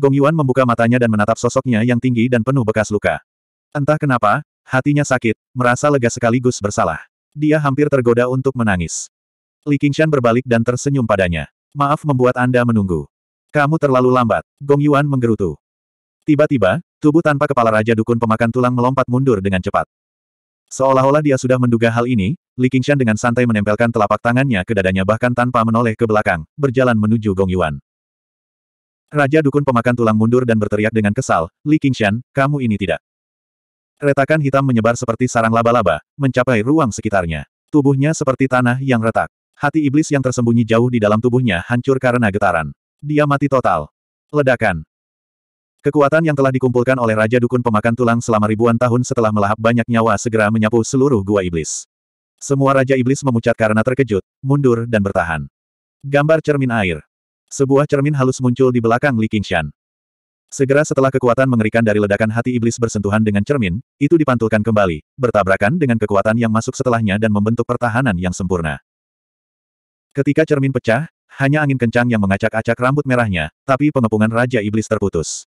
Gong Yuan membuka matanya dan menatap sosoknya yang tinggi dan penuh bekas luka. Entah kenapa, hatinya sakit, merasa lega sekaligus bersalah. Dia hampir tergoda untuk menangis. Li Qingshan berbalik dan tersenyum padanya. Maaf membuat Anda menunggu. Kamu terlalu lambat, Gong Yuan menggerutu. Tiba-tiba, tubuh tanpa kepala Raja Dukun Pemakan Tulang melompat mundur dengan cepat. Seolah-olah dia sudah menduga hal ini, Li Qingshan dengan santai menempelkan telapak tangannya ke dadanya bahkan tanpa menoleh ke belakang, berjalan menuju Gong Yuan. Raja Dukun pemakan tulang mundur dan berteriak dengan kesal, Li Qingshan, kamu ini tidak. Retakan hitam menyebar seperti sarang laba-laba, mencapai ruang sekitarnya. Tubuhnya seperti tanah yang retak. Hati iblis yang tersembunyi jauh di dalam tubuhnya hancur karena getaran. Dia mati total. Ledakan. Kekuatan yang telah dikumpulkan oleh Raja Dukun pemakan tulang selama ribuan tahun setelah melahap banyak nyawa segera menyapu seluruh gua iblis. Semua Raja Iblis memucat karena terkejut, mundur dan bertahan. Gambar cermin air. Sebuah cermin halus muncul di belakang Li Qingshan. Segera setelah kekuatan mengerikan dari ledakan hati iblis bersentuhan dengan cermin, itu dipantulkan kembali, bertabrakan dengan kekuatan yang masuk setelahnya dan membentuk pertahanan yang sempurna. Ketika cermin pecah, hanya angin kencang yang mengacak-acak rambut merahnya, tapi pengepungan Raja Iblis terputus.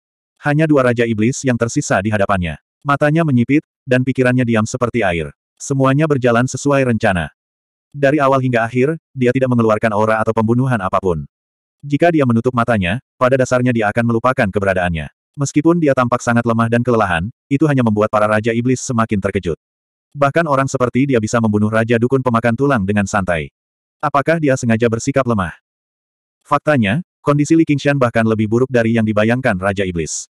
Hanya dua Raja Iblis yang tersisa di hadapannya. Matanya menyipit, dan pikirannya diam seperti air. Semuanya berjalan sesuai rencana. Dari awal hingga akhir, dia tidak mengeluarkan aura atau pembunuhan apapun. Jika dia menutup matanya, pada dasarnya dia akan melupakan keberadaannya. Meskipun dia tampak sangat lemah dan kelelahan, itu hanya membuat para Raja Iblis semakin terkejut. Bahkan orang seperti dia bisa membunuh Raja Dukun Pemakan Tulang dengan santai. Apakah dia sengaja bersikap lemah? Faktanya, kondisi Li Qingshan bahkan lebih buruk dari yang dibayangkan Raja Iblis.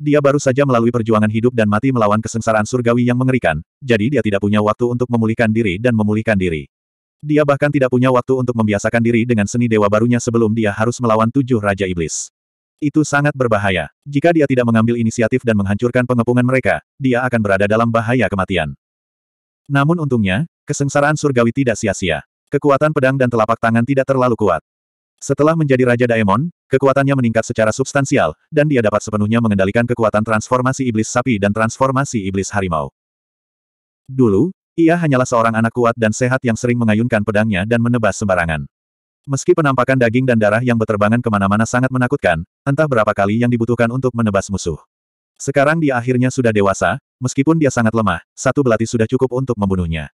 Dia baru saja melalui perjuangan hidup dan mati melawan kesengsaraan surgawi yang mengerikan, jadi dia tidak punya waktu untuk memulihkan diri dan memulihkan diri. Dia bahkan tidak punya waktu untuk membiasakan diri dengan seni dewa barunya sebelum dia harus melawan tujuh Raja Iblis. Itu sangat berbahaya. Jika dia tidak mengambil inisiatif dan menghancurkan pengepungan mereka, dia akan berada dalam bahaya kematian. Namun untungnya, kesengsaraan surgawi tidak sia-sia. Kekuatan pedang dan telapak tangan tidak terlalu kuat. Setelah menjadi Raja Daemon, kekuatannya meningkat secara substansial, dan dia dapat sepenuhnya mengendalikan kekuatan transformasi iblis sapi dan transformasi iblis harimau. Dulu, ia hanyalah seorang anak kuat dan sehat yang sering mengayunkan pedangnya dan menebas sembarangan. Meski penampakan daging dan darah yang beterbangan kemana-mana sangat menakutkan, entah berapa kali yang dibutuhkan untuk menebas musuh. Sekarang dia akhirnya sudah dewasa, meskipun dia sangat lemah, satu belati sudah cukup untuk membunuhnya.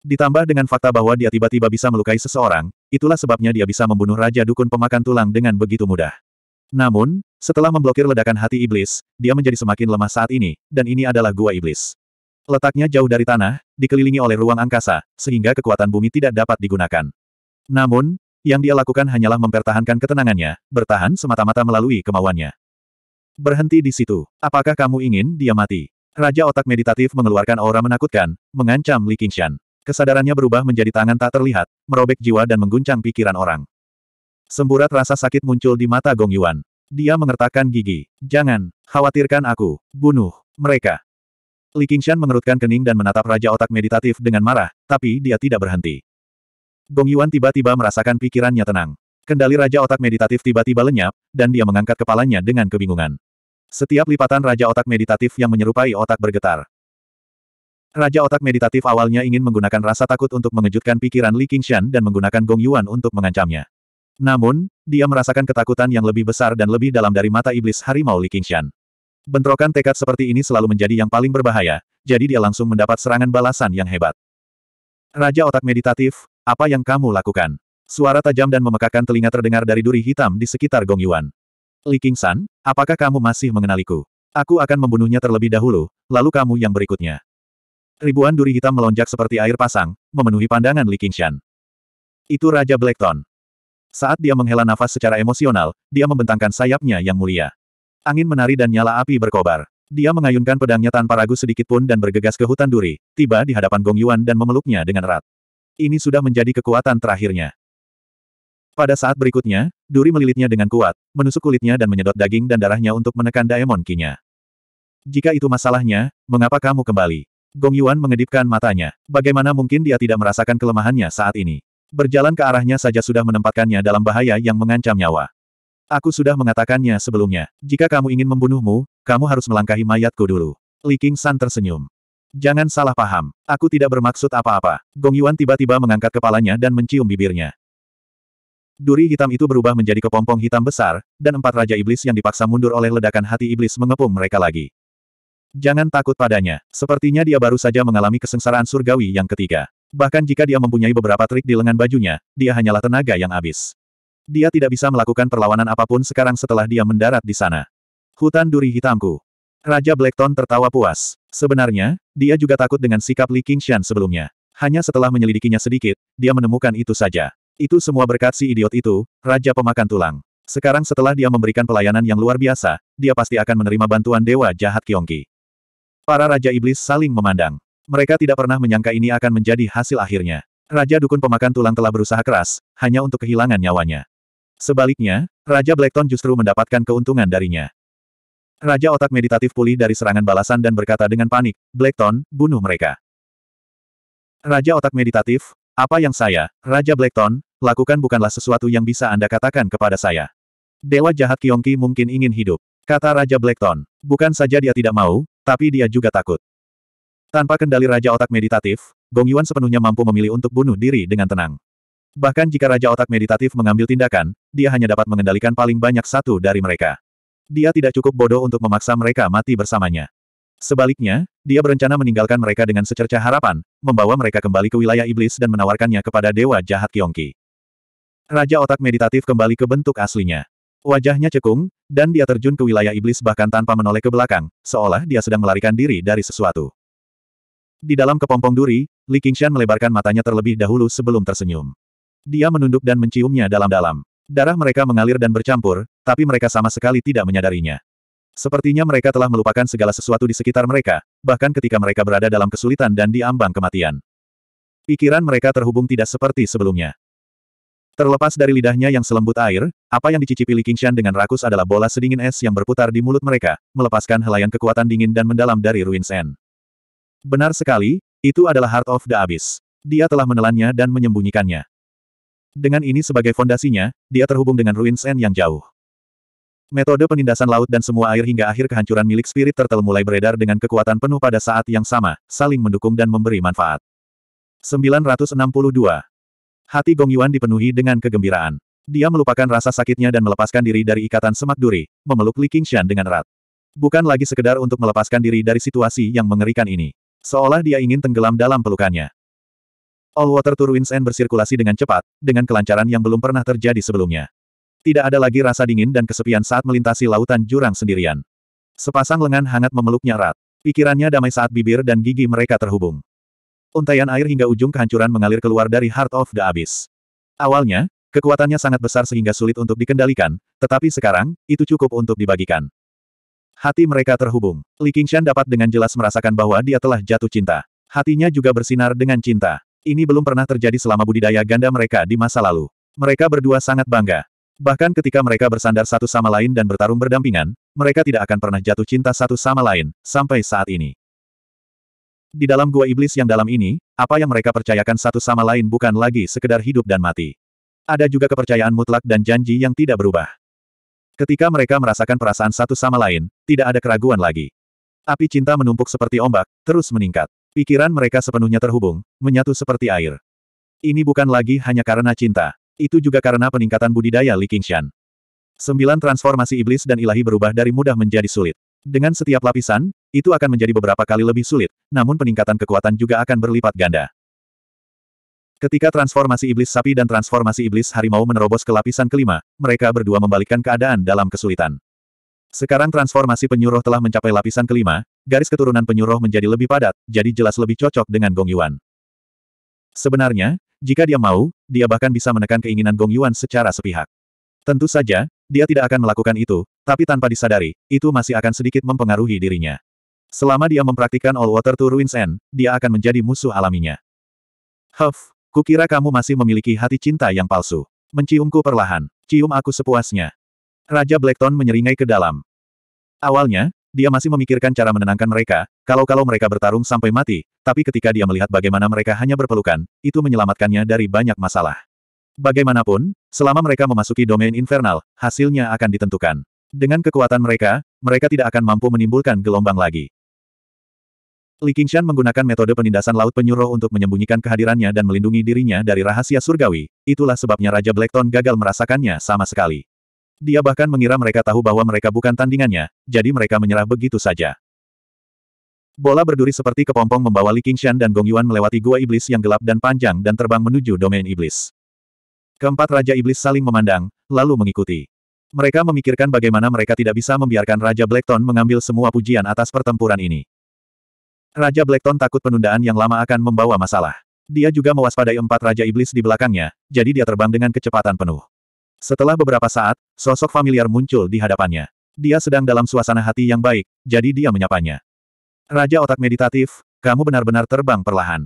Ditambah dengan fakta bahwa dia tiba-tiba bisa melukai seseorang, itulah sebabnya dia bisa membunuh Raja Dukun Pemakan Tulang dengan begitu mudah. Namun, setelah memblokir ledakan hati iblis, dia menjadi semakin lemah saat ini, dan ini adalah gua iblis. Letaknya jauh dari tanah, dikelilingi oleh ruang angkasa, sehingga kekuatan bumi tidak dapat digunakan. Namun, yang dia lakukan hanyalah mempertahankan ketenangannya, bertahan semata-mata melalui kemauannya. Berhenti di situ. Apakah kamu ingin dia mati? Raja otak meditatif mengeluarkan aura menakutkan, mengancam Li Qingshan. Kesadarannya berubah menjadi tangan tak terlihat, merobek jiwa dan mengguncang pikiran orang. Semburat rasa sakit muncul di mata Gong Yuan. Dia mengertakkan gigi. Jangan, khawatirkan aku, bunuh mereka. Li Qingshan mengerutkan kening dan menatap Raja Otak Meditatif dengan marah, tapi dia tidak berhenti. Gong Yuan tiba-tiba merasakan pikirannya tenang. Kendali Raja Otak Meditatif tiba-tiba lenyap, dan dia mengangkat kepalanya dengan kebingungan. Setiap lipatan Raja Otak Meditatif yang menyerupai otak bergetar. Raja Otak Meditatif awalnya ingin menggunakan rasa takut untuk mengejutkan pikiran Li Qingshan dan menggunakan Gong Yuan untuk mengancamnya. Namun, dia merasakan ketakutan yang lebih besar dan lebih dalam dari mata iblis harimau Li Qingshan. Bentrokan tekad seperti ini selalu menjadi yang paling berbahaya, jadi dia langsung mendapat serangan balasan yang hebat. Raja otak meditatif, apa yang kamu lakukan? Suara tajam dan memekakan telinga terdengar dari duri hitam di sekitar Gong Yuan. Li San, apakah kamu masih mengenaliku? Aku akan membunuhnya terlebih dahulu, lalu kamu yang berikutnya. Ribuan duri hitam melonjak seperti air pasang, memenuhi pandangan Li Qingshan. Itu Raja Blackton. Saat dia menghela nafas secara emosional, dia membentangkan sayapnya yang mulia. Angin menari dan nyala api berkobar. Dia mengayunkan pedangnya tanpa ragu sedikit pun dan bergegas ke hutan duri, tiba di hadapan Gong Yuan dan memeluknya dengan erat. Ini sudah menjadi kekuatan terakhirnya. Pada saat berikutnya, Duri melilitnya dengan kuat, menusuk kulitnya dan menyedot daging dan darahnya untuk menekan Daemon Kinya. Jika itu masalahnya, mengapa kamu kembali? Gong Yuan mengedipkan matanya. Bagaimana mungkin dia tidak merasakan kelemahannya saat ini? Berjalan ke arahnya saja sudah menempatkannya dalam bahaya yang mengancam nyawa. Aku sudah mengatakannya sebelumnya. Jika kamu ingin membunuhmu, kamu harus melangkahi mayatku dulu. Li King San tersenyum. Jangan salah paham. Aku tidak bermaksud apa-apa. Gong Yuan tiba-tiba mengangkat kepalanya dan mencium bibirnya. Duri hitam itu berubah menjadi kepompong hitam besar, dan empat raja iblis yang dipaksa mundur oleh ledakan hati iblis mengepung mereka lagi. Jangan takut padanya. Sepertinya dia baru saja mengalami kesengsaraan surgawi yang ketiga. Bahkan jika dia mempunyai beberapa trik di lengan bajunya, dia hanyalah tenaga yang habis. Dia tidak bisa melakukan perlawanan apapun sekarang setelah dia mendarat di sana. Hutan duri hitamku. Raja Blackton tertawa puas. Sebenarnya, dia juga takut dengan sikap Li Qingshan sebelumnya. Hanya setelah menyelidikinya sedikit, dia menemukan itu saja. Itu semua berkat si idiot itu, Raja Pemakan Tulang. Sekarang setelah dia memberikan pelayanan yang luar biasa, dia pasti akan menerima bantuan Dewa Jahat Kyongki. Para Raja Iblis saling memandang. Mereka tidak pernah menyangka ini akan menjadi hasil akhirnya. Raja Dukun Pemakan Tulang telah berusaha keras, hanya untuk kehilangan nyawanya. Sebaliknya, Raja Blackton justru mendapatkan keuntungan darinya. Raja otak meditatif pulih dari serangan balasan dan berkata dengan panik, Blackton, bunuh mereka. Raja otak meditatif, apa yang saya, Raja Blackton, lakukan bukanlah sesuatu yang bisa Anda katakan kepada saya. Dewa jahat Kiongki mungkin ingin hidup. Kata Raja Blackton, bukan saja dia tidak mau, tapi dia juga takut. Tanpa kendali Raja otak meditatif, Gong Yuan sepenuhnya mampu memilih untuk bunuh diri dengan tenang. Bahkan jika Raja Otak Meditatif mengambil tindakan, dia hanya dapat mengendalikan paling banyak satu dari mereka. Dia tidak cukup bodoh untuk memaksa mereka mati bersamanya. Sebaliknya, dia berencana meninggalkan mereka dengan secerca harapan, membawa mereka kembali ke wilayah iblis dan menawarkannya kepada Dewa Jahat Kyongki. Raja Otak Meditatif kembali ke bentuk aslinya. Wajahnya cekung, dan dia terjun ke wilayah iblis bahkan tanpa menoleh ke belakang, seolah dia sedang melarikan diri dari sesuatu. Di dalam kepompong duri, Li Qingshan melebarkan matanya terlebih dahulu sebelum tersenyum. Dia menunduk dan menciumnya dalam-dalam. Darah mereka mengalir dan bercampur, tapi mereka sama sekali tidak menyadarinya. Sepertinya mereka telah melupakan segala sesuatu di sekitar mereka, bahkan ketika mereka berada dalam kesulitan dan diambang kematian. Pikiran mereka terhubung tidak seperti sebelumnya. Terlepas dari lidahnya yang selembut air, apa yang dicicipi Li Qingshan dengan rakus adalah bola sedingin es yang berputar di mulut mereka, melepaskan helaian kekuatan dingin dan mendalam dari Ruins N. Benar sekali, itu adalah Heart of the Abyss. Dia telah menelannya dan menyembunyikannya. Dengan ini sebagai fondasinya, dia terhubung dengan ruins N yang jauh. Metode penindasan laut dan semua air hingga akhir kehancuran milik spirit turtle mulai beredar dengan kekuatan penuh pada saat yang sama, saling mendukung dan memberi manfaat. 962. Hati Gong Yuan dipenuhi dengan kegembiraan. Dia melupakan rasa sakitnya dan melepaskan diri dari ikatan semak duri, memeluk Li Qingshan dengan erat. Bukan lagi sekedar untuk melepaskan diri dari situasi yang mengerikan ini. Seolah dia ingin tenggelam dalam pelukannya. All water Turwins and bersirkulasi dengan cepat, dengan kelancaran yang belum pernah terjadi sebelumnya. Tidak ada lagi rasa dingin dan kesepian saat melintasi lautan jurang sendirian. Sepasang lengan hangat memeluknya erat. Pikirannya damai saat bibir dan gigi mereka terhubung. Untaian air hingga ujung kehancuran mengalir keluar dari Heart of the Abyss. Awalnya, Kekuatannya sangat besar sehingga sulit untuk dikendalikan, tetapi sekarang, itu cukup untuk dibagikan. Hati mereka terhubung. Li Qingshan dapat dengan jelas merasakan bahwa dia telah jatuh cinta. Hatinya juga bersinar dengan cinta. Ini belum pernah terjadi selama budidaya ganda mereka di masa lalu. Mereka berdua sangat bangga. Bahkan ketika mereka bersandar satu sama lain dan bertarung berdampingan, mereka tidak akan pernah jatuh cinta satu sama lain, sampai saat ini. Di dalam gua iblis yang dalam ini, apa yang mereka percayakan satu sama lain bukan lagi sekedar hidup dan mati. Ada juga kepercayaan mutlak dan janji yang tidak berubah. Ketika mereka merasakan perasaan satu sama lain, tidak ada keraguan lagi. Api cinta menumpuk seperti ombak, terus meningkat. Pikiran mereka sepenuhnya terhubung, menyatu seperti air. Ini bukan lagi hanya karena cinta. Itu juga karena peningkatan budidaya Li Qingshan. Sembilan transformasi iblis dan ilahi berubah dari mudah menjadi sulit. Dengan setiap lapisan, itu akan menjadi beberapa kali lebih sulit, namun peningkatan kekuatan juga akan berlipat ganda. Ketika transformasi iblis sapi dan transformasi iblis harimau menerobos ke lapisan kelima, mereka berdua membalikkan keadaan dalam kesulitan. Sekarang transformasi penyuruh telah mencapai lapisan kelima, garis keturunan penyuruh menjadi lebih padat, jadi jelas lebih cocok dengan Gong Yuan. Sebenarnya, jika dia mau, dia bahkan bisa menekan keinginan Gong Yuan secara sepihak. Tentu saja, dia tidak akan melakukan itu, tapi tanpa disadari, itu masih akan sedikit mempengaruhi dirinya. Selama dia mempraktikkan All Water to Ruins End, dia akan menjadi musuh alaminya. Huff, kukira kamu masih memiliki hati cinta yang palsu. Menciumku perlahan, cium aku sepuasnya. Raja Blackton menyeringai ke dalam. Awalnya, dia masih memikirkan cara menenangkan mereka, kalau-kalau mereka bertarung sampai mati, tapi ketika dia melihat bagaimana mereka hanya berpelukan, itu menyelamatkannya dari banyak masalah. Bagaimanapun, selama mereka memasuki domain infernal, hasilnya akan ditentukan. Dengan kekuatan mereka, mereka tidak akan mampu menimbulkan gelombang lagi. Li Qingshan menggunakan metode penindasan laut penyuruh untuk menyembunyikan kehadirannya dan melindungi dirinya dari rahasia surgawi, itulah sebabnya Raja Blackton gagal merasakannya sama sekali. Dia bahkan mengira mereka tahu bahwa mereka bukan tandingannya, jadi mereka menyerah begitu saja. Bola berduri seperti kepompong membawa Li Qingshan dan Gong Yuan melewati gua iblis yang gelap dan panjang dan terbang menuju domain iblis. Keempat Raja Iblis saling memandang, lalu mengikuti. Mereka memikirkan bagaimana mereka tidak bisa membiarkan Raja Blackton mengambil semua pujian atas pertempuran ini. Raja Blackton takut penundaan yang lama akan membawa masalah. Dia juga mewaspadai empat Raja Iblis di belakangnya, jadi dia terbang dengan kecepatan penuh. Setelah beberapa saat, sosok familiar muncul di hadapannya. Dia sedang dalam suasana hati yang baik, jadi dia menyapanya. Raja otak meditatif, kamu benar-benar terbang perlahan.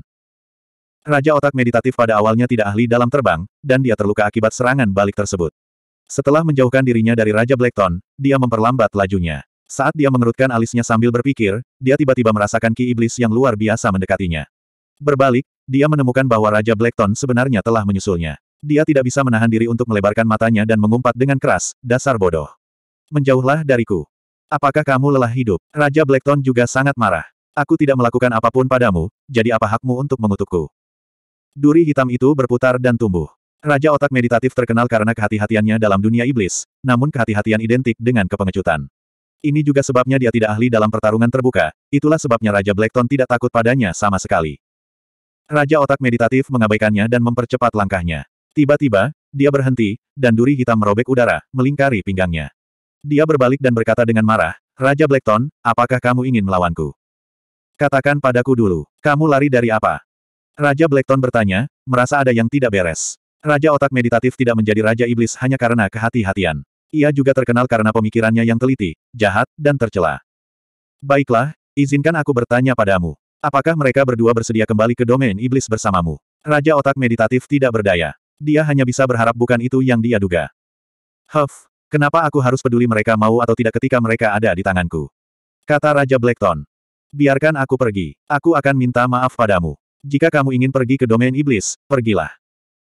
Raja otak meditatif pada awalnya tidak ahli dalam terbang, dan dia terluka akibat serangan balik tersebut. Setelah menjauhkan dirinya dari Raja Blackton, dia memperlambat lajunya. Saat dia mengerutkan alisnya sambil berpikir, dia tiba-tiba merasakan ki iblis yang luar biasa mendekatinya. Berbalik, dia menemukan bahwa Raja Blackton sebenarnya telah menyusulnya. Dia tidak bisa menahan diri untuk melebarkan matanya dan mengumpat dengan keras, dasar bodoh. Menjauhlah dariku. Apakah kamu lelah hidup? Raja Blackton juga sangat marah. Aku tidak melakukan apapun padamu, jadi apa hakmu untuk mengutukku? Duri hitam itu berputar dan tumbuh. Raja otak meditatif terkenal karena kehati-hatiannya dalam dunia iblis, namun kehati-hatian identik dengan kepengecutan. Ini juga sebabnya dia tidak ahli dalam pertarungan terbuka, itulah sebabnya Raja Blackton tidak takut padanya sama sekali. Raja otak meditatif mengabaikannya dan mempercepat langkahnya. Tiba-tiba, dia berhenti, dan duri hitam merobek udara, melingkari pinggangnya. Dia berbalik dan berkata dengan marah, Raja Blackton, apakah kamu ingin melawanku? Katakan padaku dulu, kamu lari dari apa? Raja Blackton bertanya, merasa ada yang tidak beres. Raja otak meditatif tidak menjadi Raja Iblis hanya karena kehati-hatian. Ia juga terkenal karena pemikirannya yang teliti, jahat, dan tercela. Baiklah, izinkan aku bertanya padamu. Apakah mereka berdua bersedia kembali ke domain iblis bersamamu? Raja otak meditatif tidak berdaya. Dia hanya bisa berharap bukan itu yang dia duga. Huff, kenapa aku harus peduli mereka mau atau tidak ketika mereka ada di tanganku? Kata Raja Blackton. Biarkan aku pergi. Aku akan minta maaf padamu. Jika kamu ingin pergi ke domain iblis, pergilah.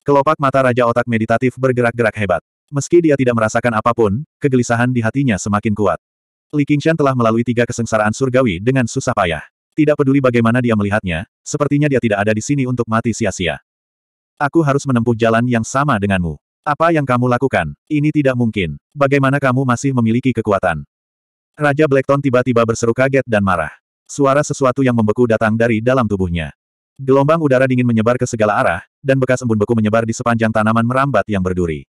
Kelopak mata Raja Otak Meditatif bergerak-gerak hebat. Meski dia tidak merasakan apapun, kegelisahan di hatinya semakin kuat. Li Qingshan telah melalui tiga kesengsaraan surgawi dengan susah payah. Tidak peduli bagaimana dia melihatnya, sepertinya dia tidak ada di sini untuk mati sia-sia. Aku harus menempuh jalan yang sama denganmu. Apa yang kamu lakukan? Ini tidak mungkin. Bagaimana kamu masih memiliki kekuatan? Raja Blackton tiba-tiba berseru kaget dan marah. Suara sesuatu yang membeku datang dari dalam tubuhnya. Gelombang udara dingin menyebar ke segala arah, dan bekas embun beku menyebar di sepanjang tanaman merambat yang berduri.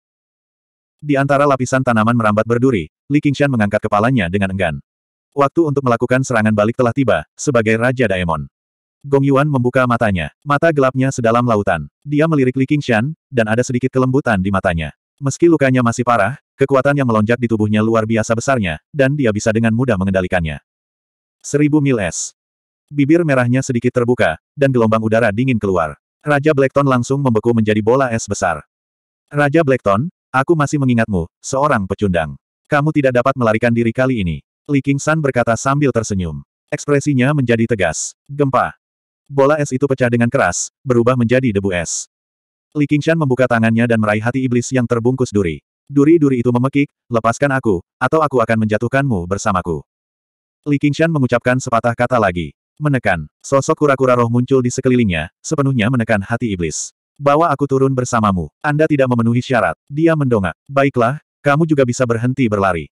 Di antara lapisan tanaman merambat berduri, Li Qingshan mengangkat kepalanya dengan enggan. Waktu untuk melakukan serangan balik telah tiba, sebagai Raja Daemon. Gong Yuan membuka matanya. Mata gelapnya sedalam lautan. Dia melirik Li Qingshan, dan ada sedikit kelembutan di matanya. Meski lukanya masih parah, kekuatan yang melonjak di tubuhnya luar biasa besarnya, dan dia bisa dengan mudah mengendalikannya. Seribu mil es. Bibir merahnya sedikit terbuka, dan gelombang udara dingin keluar. Raja Blackton langsung membeku menjadi bola es besar. Raja Blackton, aku masih mengingatmu, seorang pecundang. Kamu tidak dapat melarikan diri kali ini. Li Qingshan berkata sambil tersenyum. Ekspresinya menjadi tegas. Gempa bola es itu pecah dengan keras, berubah menjadi debu es. Li Qingshan membuka tangannya dan meraih hati iblis yang terbungkus duri. Duri-duri itu memekik, lepaskan aku, atau aku akan menjatuhkanmu bersamaku. Li Qingshan mengucapkan sepatah kata lagi. Menekan, sosok kura-kura roh muncul di sekelilingnya, sepenuhnya menekan hati iblis. Bawa aku turun bersamamu. Anda tidak memenuhi syarat. Dia mendongak. Baiklah, kamu juga bisa berhenti berlari.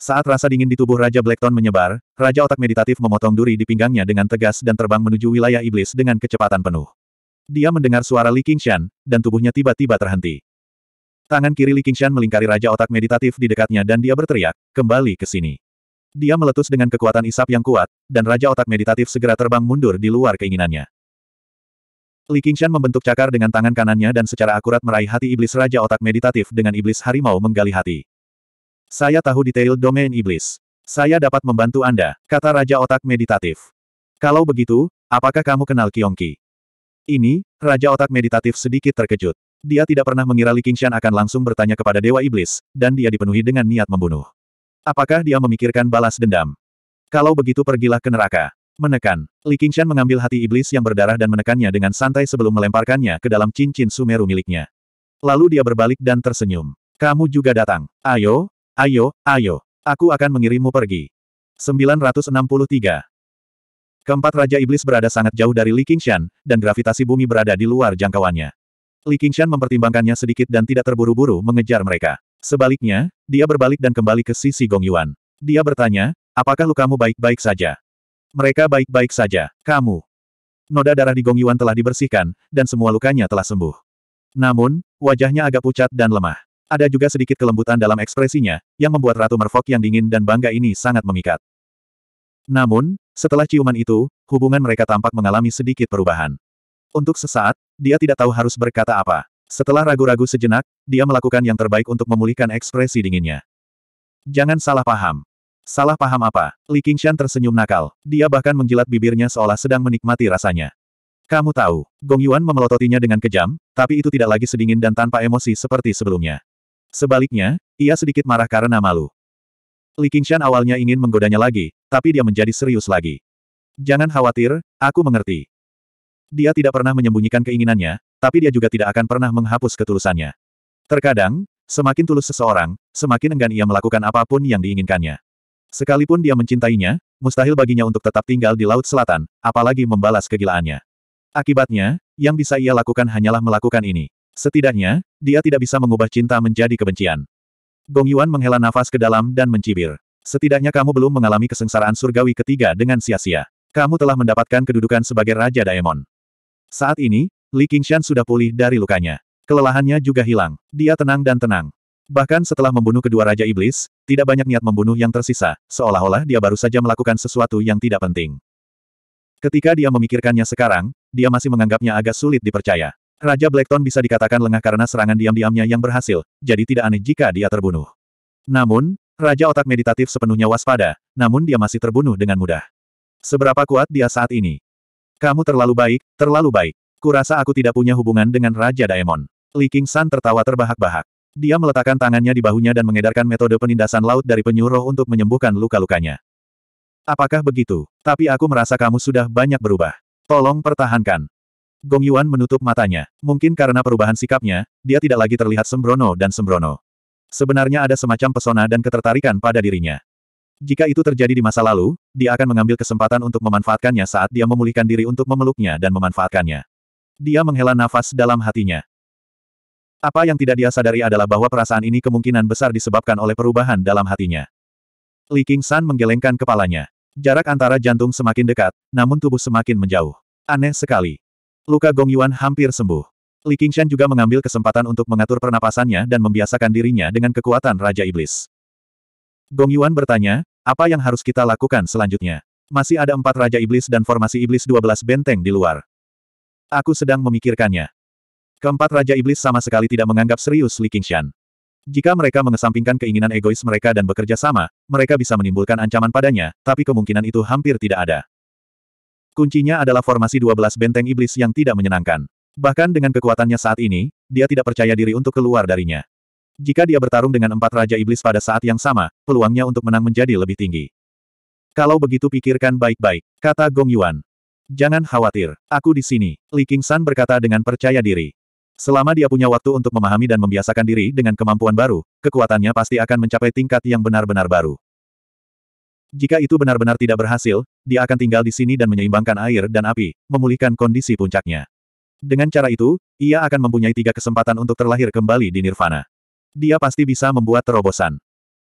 Saat rasa dingin di tubuh Raja Blackton menyebar, Raja Otak Meditatif memotong duri di pinggangnya dengan tegas dan terbang menuju wilayah iblis dengan kecepatan penuh. Dia mendengar suara Li Qingshan, dan tubuhnya tiba-tiba terhenti. Tangan kiri Li Qingshan melingkari Raja Otak Meditatif di dekatnya dan dia berteriak, kembali ke sini. Dia meletus dengan kekuatan isap yang kuat, dan Raja Otak Meditatif segera terbang mundur di luar keinginannya. Li Qingshan membentuk cakar dengan tangan kanannya dan secara akurat meraih hati iblis Raja Otak Meditatif dengan iblis harimau menggali hati. Saya tahu detail domain iblis. Saya dapat membantu Anda, kata Raja Otak Meditatif. Kalau begitu, apakah kamu kenal Kiongki? Ini, Raja Otak Meditatif sedikit terkejut. Dia tidak pernah mengira Li Qingshan akan langsung bertanya kepada Dewa Iblis, dan dia dipenuhi dengan niat membunuh. Apakah dia memikirkan balas dendam? Kalau begitu pergilah ke neraka. Menekan. Li Qingshan mengambil hati iblis yang berdarah dan menekannya dengan santai sebelum melemparkannya ke dalam cincin sumeru miliknya. Lalu dia berbalik dan tersenyum. Kamu juga datang. Ayo, Ayo, ayo. Aku akan mengirimmu pergi. 963. Keempat Raja Iblis berada sangat jauh dari Li Qingshan, dan gravitasi bumi berada di luar jangkauannya. Li Qingshan mempertimbangkannya sedikit dan tidak terburu-buru mengejar mereka. Sebaliknya, dia berbalik dan kembali ke sisi Gong Yuan. Dia bertanya, apakah lukamu baik-baik saja? Mereka baik-baik saja, kamu. Noda darah di Gong Yuan telah dibersihkan, dan semua lukanya telah sembuh. Namun, wajahnya agak pucat dan lemah. Ada juga sedikit kelembutan dalam ekspresinya, yang membuat Ratu Merfok yang dingin dan bangga ini sangat memikat. Namun, setelah ciuman itu, hubungan mereka tampak mengalami sedikit perubahan. Untuk sesaat, dia tidak tahu harus berkata apa. Setelah ragu-ragu sejenak, dia melakukan yang terbaik untuk memulihkan ekspresi dinginnya. Jangan salah paham. Salah paham apa? Li Qingshan tersenyum nakal. Dia bahkan menjilat bibirnya seolah sedang menikmati rasanya. Kamu tahu, Gong Yuan memelototinya dengan kejam, tapi itu tidak lagi sedingin dan tanpa emosi seperti sebelumnya. Sebaliknya, ia sedikit marah karena malu. Li Qingshan awalnya ingin menggodanya lagi, tapi dia menjadi serius lagi. Jangan khawatir, aku mengerti. Dia tidak pernah menyembunyikan keinginannya, tapi dia juga tidak akan pernah menghapus ketulusannya. Terkadang, semakin tulus seseorang, semakin enggan ia melakukan apapun yang diinginkannya. Sekalipun dia mencintainya, mustahil baginya untuk tetap tinggal di Laut Selatan, apalagi membalas kegilaannya. Akibatnya, yang bisa ia lakukan hanyalah melakukan ini. Setidaknya, dia tidak bisa mengubah cinta menjadi kebencian. Gong Yuan menghela nafas ke dalam dan mencibir. Setidaknya kamu belum mengalami kesengsaraan surgawi ketiga dengan sia-sia. Kamu telah mendapatkan kedudukan sebagai Raja Daemon. Saat ini, Li Qingshan sudah pulih dari lukanya. Kelelahannya juga hilang. Dia tenang dan tenang. Bahkan setelah membunuh kedua Raja Iblis, tidak banyak niat membunuh yang tersisa, seolah-olah dia baru saja melakukan sesuatu yang tidak penting. Ketika dia memikirkannya sekarang, dia masih menganggapnya agak sulit dipercaya. Raja Blackton bisa dikatakan lengah karena serangan diam-diamnya yang berhasil, jadi tidak aneh jika dia terbunuh. Namun, Raja Otak Meditatif sepenuhnya waspada, namun dia masih terbunuh dengan mudah. Seberapa kuat dia saat ini? Kamu terlalu baik, terlalu baik. Kurasa aku tidak punya hubungan dengan Raja Daemon. Li King San tertawa terbahak-bahak. Dia meletakkan tangannya di bahunya dan mengedarkan metode penindasan laut dari penyuruh untuk menyembuhkan luka-lukanya. Apakah begitu? Tapi aku merasa kamu sudah banyak berubah. Tolong pertahankan. Gong Yuan menutup matanya. Mungkin karena perubahan sikapnya, dia tidak lagi terlihat sembrono dan sembrono. Sebenarnya ada semacam pesona dan ketertarikan pada dirinya. Jika itu terjadi di masa lalu, dia akan mengambil kesempatan untuk memanfaatkannya saat dia memulihkan diri untuk memeluknya dan memanfaatkannya. Dia menghela nafas dalam hatinya. Apa yang tidak dia sadari adalah bahwa perasaan ini kemungkinan besar disebabkan oleh perubahan dalam hatinya. Li King San menggelengkan kepalanya. Jarak antara jantung semakin dekat, namun tubuh semakin menjauh. Aneh sekali. Luka Gong Yuan hampir sembuh. Li Qingshan juga mengambil kesempatan untuk mengatur pernapasannya dan membiasakan dirinya dengan kekuatan Raja Iblis. Gong Yuan bertanya, apa yang harus kita lakukan selanjutnya? Masih ada empat Raja Iblis dan formasi Iblis 12 benteng di luar. Aku sedang memikirkannya. Keempat Raja Iblis sama sekali tidak menganggap serius Li Qingshan. Jika mereka mengesampingkan keinginan egois mereka dan bekerja sama, mereka bisa menimbulkan ancaman padanya, tapi kemungkinan itu hampir tidak ada. Kuncinya adalah formasi 12 benteng iblis yang tidak menyenangkan. Bahkan dengan kekuatannya saat ini, dia tidak percaya diri untuk keluar darinya. Jika dia bertarung dengan empat Raja Iblis pada saat yang sama, peluangnya untuk menang menjadi lebih tinggi. Kalau begitu pikirkan baik-baik, kata Gong Yuan. Jangan khawatir, aku di sini, Li King San berkata dengan percaya diri. Selama dia punya waktu untuk memahami dan membiasakan diri dengan kemampuan baru, kekuatannya pasti akan mencapai tingkat yang benar-benar baru. Jika itu benar-benar tidak berhasil, dia akan tinggal di sini dan menyeimbangkan air dan api, memulihkan kondisi puncaknya. Dengan cara itu, ia akan mempunyai tiga kesempatan untuk terlahir kembali di Nirvana. Dia pasti bisa membuat terobosan.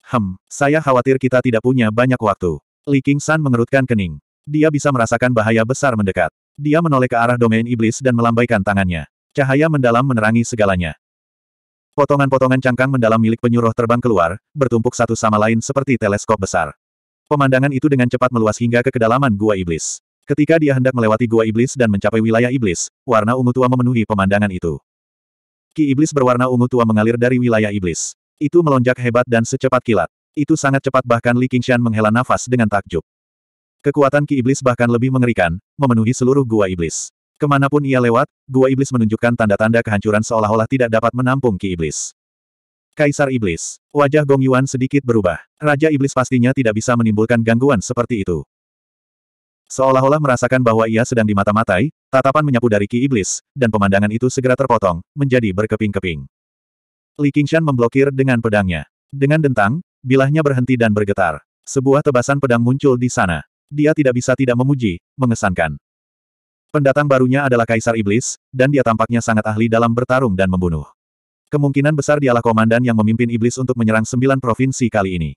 Hem, saya khawatir kita tidak punya banyak waktu. Li King San mengerutkan kening. Dia bisa merasakan bahaya besar mendekat. Dia menoleh ke arah domain iblis dan melambaikan tangannya. Cahaya mendalam menerangi segalanya. Potongan-potongan cangkang mendalam milik penyuruh terbang keluar, bertumpuk satu sama lain seperti teleskop besar. Pemandangan itu dengan cepat meluas hingga ke kedalaman gua iblis. Ketika dia hendak melewati gua iblis dan mencapai wilayah iblis, warna ungu tua memenuhi pemandangan itu. Ki iblis berwarna ungu tua mengalir dari wilayah iblis. Itu melonjak hebat dan secepat kilat. Itu sangat cepat bahkan Li Qingshan menghela nafas dengan takjub. Kekuatan ki iblis bahkan lebih mengerikan, memenuhi seluruh gua iblis. Kemanapun ia lewat, gua iblis menunjukkan tanda-tanda kehancuran seolah-olah tidak dapat menampung ki iblis. Kaisar Iblis. Wajah Gong Yuan sedikit berubah. Raja Iblis pastinya tidak bisa menimbulkan gangguan seperti itu. Seolah-olah merasakan bahwa ia sedang dimata-matai, tatapan menyapu dari Ki Iblis, dan pemandangan itu segera terpotong, menjadi berkeping-keping. Li Qingshan memblokir dengan pedangnya. Dengan dentang, bilahnya berhenti dan bergetar. Sebuah tebasan pedang muncul di sana. Dia tidak bisa tidak memuji, mengesankan. Pendatang barunya adalah Kaisar Iblis, dan dia tampaknya sangat ahli dalam bertarung dan membunuh. Kemungkinan besar dialah komandan yang memimpin iblis untuk menyerang sembilan provinsi kali ini.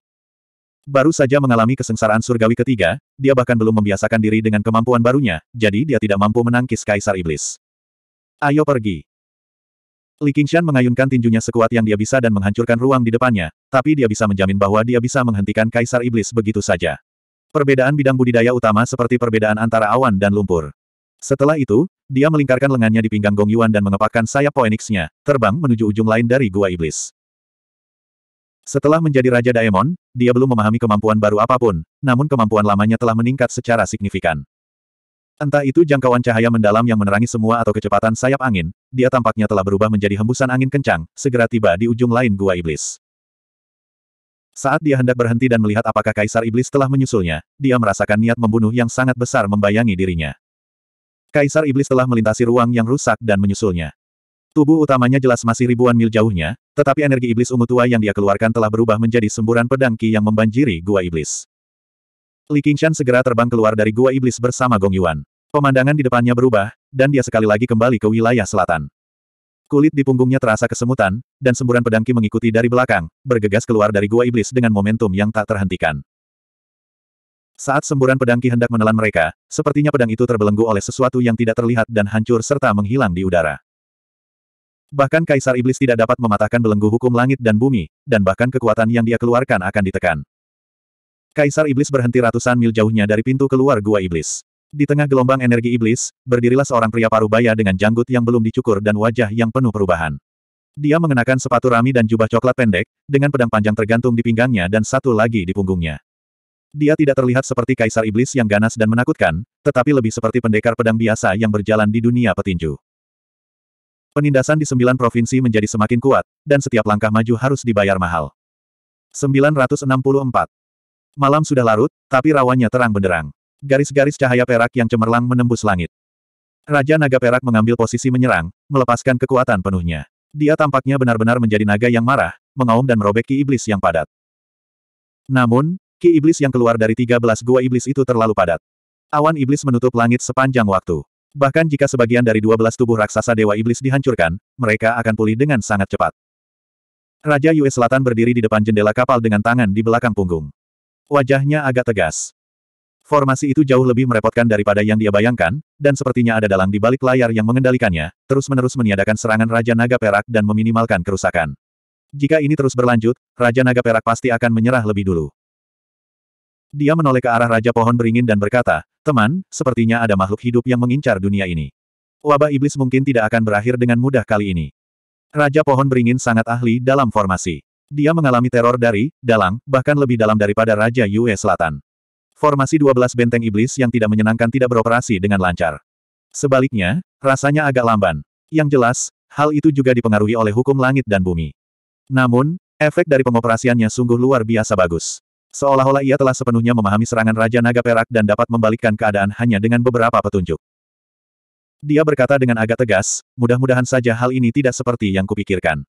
Baru saja mengalami kesengsaraan surgawi ketiga, dia bahkan belum membiasakan diri dengan kemampuan barunya, jadi dia tidak mampu menangkis kaisar iblis. Ayo pergi. Li Qingshan mengayunkan tinjunya sekuat yang dia bisa dan menghancurkan ruang di depannya, tapi dia bisa menjamin bahwa dia bisa menghentikan kaisar iblis begitu saja. Perbedaan bidang budidaya utama seperti perbedaan antara awan dan lumpur. Setelah itu, dia melingkarkan lengannya di pinggang Gong Yuan dan mengepakkan sayap poeniksnya, terbang menuju ujung lain dari Gua Iblis. Setelah menjadi Raja Daemon, dia belum memahami kemampuan baru apapun, namun kemampuan lamanya telah meningkat secara signifikan. Entah itu jangkauan cahaya mendalam yang menerangi semua atau kecepatan sayap angin, dia tampaknya telah berubah menjadi hembusan angin kencang, segera tiba di ujung lain Gua Iblis. Saat dia hendak berhenti dan melihat apakah Kaisar Iblis telah menyusulnya, dia merasakan niat membunuh yang sangat besar membayangi dirinya. Kaisar Iblis telah melintasi ruang yang rusak dan menyusulnya. Tubuh utamanya jelas masih ribuan mil jauhnya, tetapi energi iblis ungu tua yang dia keluarkan telah berubah menjadi semburan pedang Ki yang membanjiri gua iblis. Li Qingshan segera terbang keluar dari gua iblis bersama Gong Yuan. Pemandangan di depannya berubah, dan dia sekali lagi kembali ke wilayah selatan. Kulit di punggungnya terasa kesemutan, dan semburan pedang Ki mengikuti dari belakang, bergegas keluar dari gua iblis dengan momentum yang tak terhentikan. Saat semburan pedang Ki hendak menelan mereka, sepertinya pedang itu terbelenggu oleh sesuatu yang tidak terlihat dan hancur serta menghilang di udara. Bahkan Kaisar Iblis tidak dapat mematahkan belenggu hukum langit dan bumi, dan bahkan kekuatan yang dia keluarkan akan ditekan. Kaisar Iblis berhenti ratusan mil jauhnya dari pintu keluar Gua Iblis. Di tengah gelombang energi iblis, berdirilah seorang pria parubaya dengan janggut yang belum dicukur dan wajah yang penuh perubahan. Dia mengenakan sepatu rami dan jubah coklat pendek, dengan pedang panjang tergantung di pinggangnya dan satu lagi di punggungnya. Dia tidak terlihat seperti kaisar iblis yang ganas dan menakutkan, tetapi lebih seperti pendekar pedang biasa yang berjalan di dunia petinju. Penindasan di sembilan provinsi menjadi semakin kuat, dan setiap langkah maju harus dibayar mahal. 964. Malam sudah larut, tapi rawannya terang benderang. Garis-garis cahaya perak yang cemerlang menembus langit. Raja Naga Perak mengambil posisi menyerang, melepaskan kekuatan penuhnya. Dia tampaknya benar-benar menjadi naga yang marah, mengaum dan merobek ki iblis yang padat. Namun, Ki iblis yang keluar dari 13 gua iblis itu terlalu padat. Awan iblis menutup langit sepanjang waktu. Bahkan jika sebagian dari 12 tubuh raksasa dewa iblis dihancurkan, mereka akan pulih dengan sangat cepat. Raja Yue Selatan berdiri di depan jendela kapal dengan tangan di belakang punggung. Wajahnya agak tegas. Formasi itu jauh lebih merepotkan daripada yang dia bayangkan, dan sepertinya ada dalang di balik layar yang mengendalikannya, terus-menerus meniadakan serangan Raja Naga Perak dan meminimalkan kerusakan. Jika ini terus berlanjut, Raja Naga Perak pasti akan menyerah lebih dulu. Dia menoleh ke arah Raja Pohon Beringin dan berkata, teman, sepertinya ada makhluk hidup yang mengincar dunia ini. Wabah iblis mungkin tidak akan berakhir dengan mudah kali ini. Raja Pohon Beringin sangat ahli dalam formasi. Dia mengalami teror dari, dalam, bahkan lebih dalam daripada Raja Yue Selatan. Formasi 12 benteng iblis yang tidak menyenangkan tidak beroperasi dengan lancar. Sebaliknya, rasanya agak lamban. Yang jelas, hal itu juga dipengaruhi oleh hukum langit dan bumi. Namun, efek dari pengoperasiannya sungguh luar biasa bagus. Seolah-olah ia telah sepenuhnya memahami serangan Raja Naga Perak dan dapat membalikkan keadaan hanya dengan beberapa petunjuk. Dia berkata dengan agak tegas, mudah-mudahan saja hal ini tidak seperti yang kupikirkan.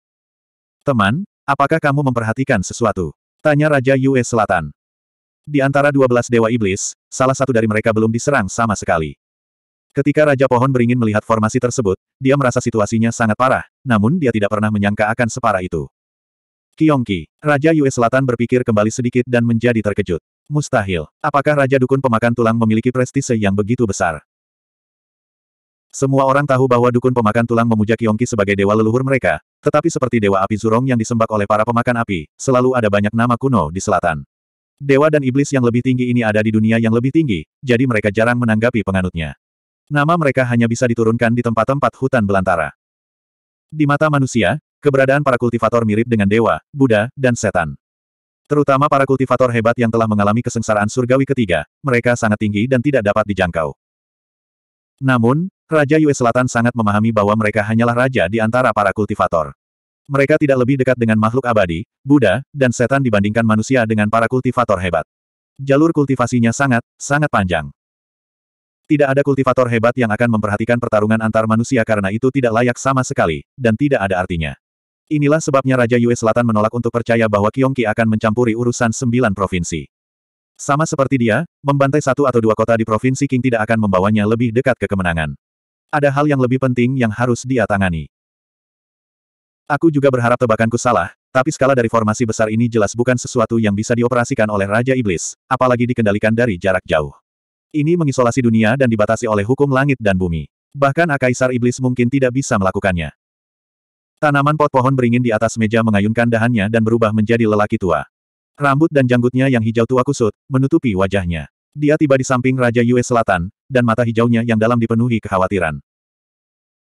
Teman, apakah kamu memperhatikan sesuatu? Tanya Raja Yue Selatan. Di antara dua belas Dewa Iblis, salah satu dari mereka belum diserang sama sekali. Ketika Raja Pohon beringin melihat formasi tersebut, dia merasa situasinya sangat parah, namun dia tidak pernah menyangka akan separah itu. Kiongki, Raja Yue Selatan berpikir kembali sedikit dan menjadi terkejut. Mustahil. Apakah Raja Dukun Pemakan Tulang memiliki prestise yang begitu besar? Semua orang tahu bahwa Dukun Pemakan Tulang memuja Kiongki sebagai dewa leluhur mereka, tetapi seperti dewa api Zurong yang disembak oleh para pemakan api, selalu ada banyak nama kuno di selatan. Dewa dan iblis yang lebih tinggi ini ada di dunia yang lebih tinggi, jadi mereka jarang menanggapi penganutnya. Nama mereka hanya bisa diturunkan di tempat-tempat hutan belantara. Di mata manusia, Keberadaan para kultivator mirip dengan dewa, Buddha, dan setan. Terutama para kultivator hebat yang telah mengalami kesengsaraan surgawi ketiga, mereka sangat tinggi dan tidak dapat dijangkau. Namun, Raja Yue Selatan sangat memahami bahwa mereka hanyalah raja di antara para kultivator. Mereka tidak lebih dekat dengan makhluk abadi, Buddha, dan setan dibandingkan manusia dengan para kultivator hebat. Jalur kultivasinya sangat, sangat panjang. Tidak ada kultivator hebat yang akan memperhatikan pertarungan antar manusia karena itu tidak layak sama sekali, dan tidak ada artinya. Inilah sebabnya Raja Yue Selatan menolak untuk percaya bahwa Qiongqi akan mencampuri urusan sembilan provinsi. Sama seperti dia, membantai satu atau dua kota di Provinsi King tidak akan membawanya lebih dekat ke kemenangan. Ada hal yang lebih penting yang harus dia tangani. Aku juga berharap tebakanku salah, tapi skala dari formasi besar ini jelas bukan sesuatu yang bisa dioperasikan oleh Raja Iblis, apalagi dikendalikan dari jarak jauh. Ini mengisolasi dunia dan dibatasi oleh hukum langit dan bumi. Bahkan Akaisar Iblis mungkin tidak bisa melakukannya. Tanaman pot pohon beringin di atas meja mengayunkan dahannya dan berubah menjadi lelaki tua. Rambut dan janggutnya yang hijau tua kusut, menutupi wajahnya. Dia tiba di samping Raja Yue Selatan, dan mata hijaunya yang dalam dipenuhi kekhawatiran.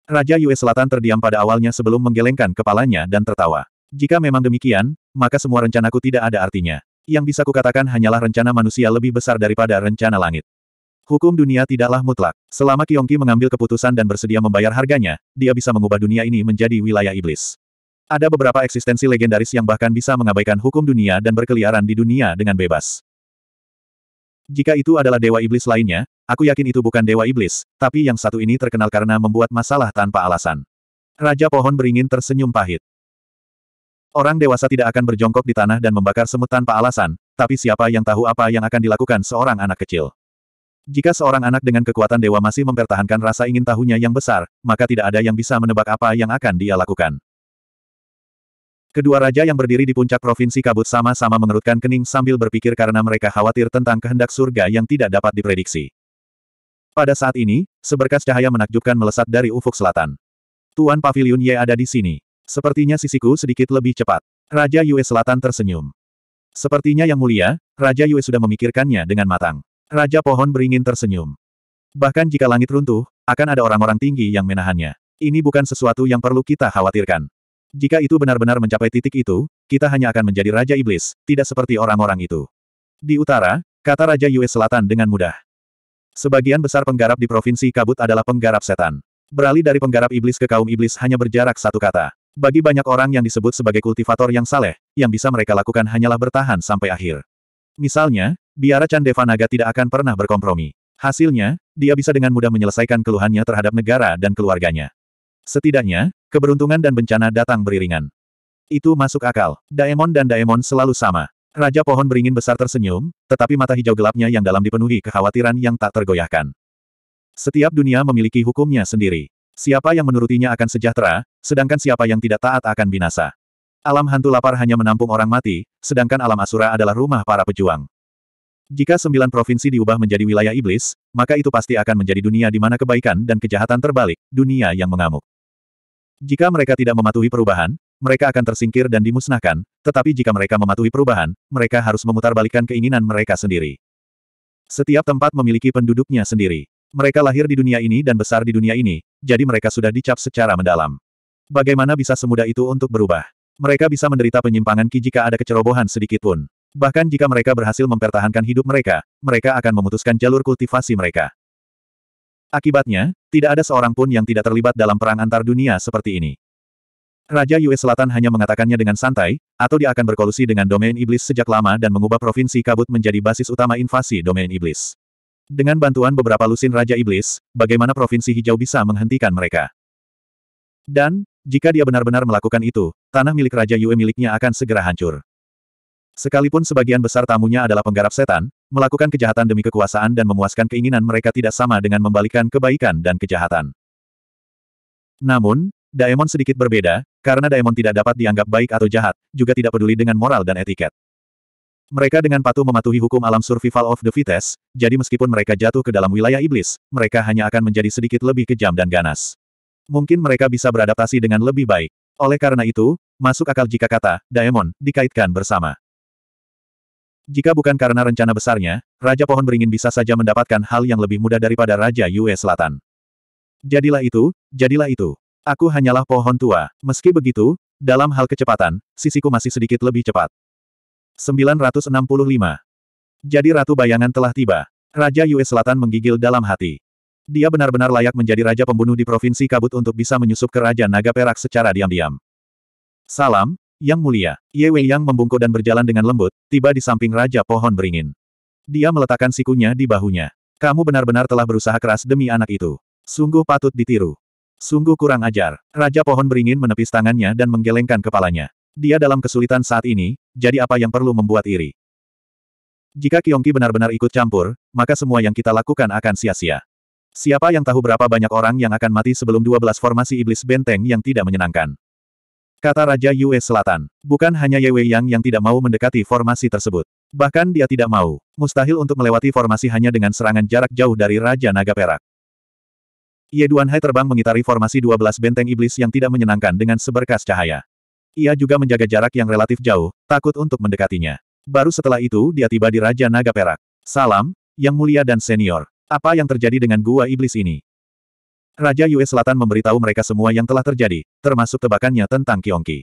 Raja Yue Selatan terdiam pada awalnya sebelum menggelengkan kepalanya dan tertawa. Jika memang demikian, maka semua rencanaku tidak ada artinya. Yang bisa kukatakan hanyalah rencana manusia lebih besar daripada rencana langit. Hukum dunia tidaklah mutlak. Selama Kiongki mengambil keputusan dan bersedia membayar harganya, dia bisa mengubah dunia ini menjadi wilayah iblis. Ada beberapa eksistensi legendaris yang bahkan bisa mengabaikan hukum dunia dan berkeliaran di dunia dengan bebas. Jika itu adalah dewa iblis lainnya, aku yakin itu bukan dewa iblis, tapi yang satu ini terkenal karena membuat masalah tanpa alasan. Raja pohon beringin tersenyum pahit. Orang dewasa tidak akan berjongkok di tanah dan membakar semut tanpa alasan, tapi siapa yang tahu apa yang akan dilakukan seorang anak kecil. Jika seorang anak dengan kekuatan dewa masih mempertahankan rasa ingin tahunya yang besar, maka tidak ada yang bisa menebak apa yang akan dia lakukan. Kedua raja yang berdiri di puncak provinsi kabut sama-sama mengerutkan kening sambil berpikir karena mereka khawatir tentang kehendak surga yang tidak dapat diprediksi. Pada saat ini, seberkas cahaya menakjubkan melesat dari ufuk selatan. Tuan Pavilion, Ye ada di sini. Sepertinya sisiku sedikit lebih cepat. Raja Yue Selatan tersenyum. Sepertinya yang mulia, Raja Yue sudah memikirkannya dengan matang. Raja pohon beringin tersenyum. Bahkan jika langit runtuh, akan ada orang-orang tinggi yang menahannya. Ini bukan sesuatu yang perlu kita khawatirkan. Jika itu benar-benar mencapai titik itu, kita hanya akan menjadi Raja Iblis, tidak seperti orang-orang itu. Di utara, kata Raja Yue Selatan dengan mudah. Sebagian besar penggarap di Provinsi Kabut adalah penggarap setan. Beralih dari penggarap iblis ke kaum iblis hanya berjarak satu kata. Bagi banyak orang yang disebut sebagai kultivator yang saleh, yang bisa mereka lakukan hanyalah bertahan sampai akhir. Misalnya, biara Chandevanaga tidak akan pernah berkompromi. Hasilnya, dia bisa dengan mudah menyelesaikan keluhannya terhadap negara dan keluarganya. Setidaknya, keberuntungan dan bencana datang beriringan. Itu masuk akal. Daemon dan Daemon selalu sama. Raja pohon beringin besar tersenyum, tetapi mata hijau gelapnya yang dalam dipenuhi kekhawatiran yang tak tergoyahkan. Setiap dunia memiliki hukumnya sendiri. Siapa yang menurutinya akan sejahtera, sedangkan siapa yang tidak taat akan binasa. Alam hantu lapar hanya menampung orang mati, sedangkan alam asura adalah rumah para pejuang. Jika sembilan provinsi diubah menjadi wilayah iblis, maka itu pasti akan menjadi dunia di mana kebaikan dan kejahatan terbalik, dunia yang mengamuk. Jika mereka tidak mematuhi perubahan, mereka akan tersingkir dan dimusnahkan, tetapi jika mereka mematuhi perubahan, mereka harus memutarbalikkan keinginan mereka sendiri. Setiap tempat memiliki penduduknya sendiri. Mereka lahir di dunia ini dan besar di dunia ini, jadi mereka sudah dicap secara mendalam. Bagaimana bisa semudah itu untuk berubah? Mereka bisa menderita penyimpangan Ki jika ada kecerobohan sedikit pun. Bahkan jika mereka berhasil mempertahankan hidup mereka, mereka akan memutuskan jalur kultivasi mereka. Akibatnya, tidak ada seorang pun yang tidak terlibat dalam perang antar dunia seperti ini. Raja US Selatan hanya mengatakannya dengan santai, atau dia akan berkolusi dengan domain iblis sejak lama dan mengubah provinsi kabut menjadi basis utama invasi domain iblis. Dengan bantuan beberapa lusin Raja Iblis, bagaimana provinsi hijau bisa menghentikan mereka? Dan, jika dia benar-benar melakukan itu, tanah milik Raja Yue miliknya akan segera hancur. Sekalipun sebagian besar tamunya adalah penggarap setan, melakukan kejahatan demi kekuasaan dan memuaskan keinginan mereka tidak sama dengan membalikan kebaikan dan kejahatan. Namun, Daemon sedikit berbeda, karena Daemon tidak dapat dianggap baik atau jahat, juga tidak peduli dengan moral dan etiket. Mereka dengan patuh mematuhi hukum alam survival of the fittest, jadi meskipun mereka jatuh ke dalam wilayah iblis, mereka hanya akan menjadi sedikit lebih kejam dan ganas. Mungkin mereka bisa beradaptasi dengan lebih baik. Oleh karena itu, masuk akal jika kata, Daemon, dikaitkan bersama. Jika bukan karena rencana besarnya, Raja Pohon Beringin bisa saja mendapatkan hal yang lebih mudah daripada Raja Yue Selatan. Jadilah itu, jadilah itu. Aku hanyalah pohon tua. Meski begitu, dalam hal kecepatan, sisiku masih sedikit lebih cepat. 965. Jadi Ratu Bayangan telah tiba. Raja Yue Selatan menggigil dalam hati. Dia benar-benar layak menjadi raja pembunuh di Provinsi Kabut untuk bisa menyusup ke Raja Naga Perak secara diam-diam. Salam, Yang Mulia. Ye Wei Yang membungkuk dan berjalan dengan lembut, tiba di samping Raja Pohon Beringin. Dia meletakkan sikunya di bahunya. Kamu benar-benar telah berusaha keras demi anak itu. Sungguh patut ditiru. Sungguh kurang ajar. Raja Pohon Beringin menepis tangannya dan menggelengkan kepalanya. Dia dalam kesulitan saat ini, jadi apa yang perlu membuat iri? Jika Kiongki benar-benar ikut campur, maka semua yang kita lakukan akan sia-sia. Siapa yang tahu berapa banyak orang yang akan mati sebelum 12 formasi iblis benteng yang tidak menyenangkan. Kata Raja Yue Selatan. Bukan hanya Ye Wei Yang yang tidak mau mendekati formasi tersebut. Bahkan dia tidak mau. Mustahil untuk melewati formasi hanya dengan serangan jarak jauh dari Raja Naga Perak. Ye Duanhai terbang mengitari formasi 12 benteng iblis yang tidak menyenangkan dengan seberkas cahaya. Ia juga menjaga jarak yang relatif jauh, takut untuk mendekatinya. Baru setelah itu dia tiba di Raja Naga Perak. Salam, Yang Mulia dan Senior. Apa yang terjadi dengan gua iblis ini? Raja Yue Selatan memberitahu mereka semua yang telah terjadi, termasuk tebakannya tentang Kiongqi.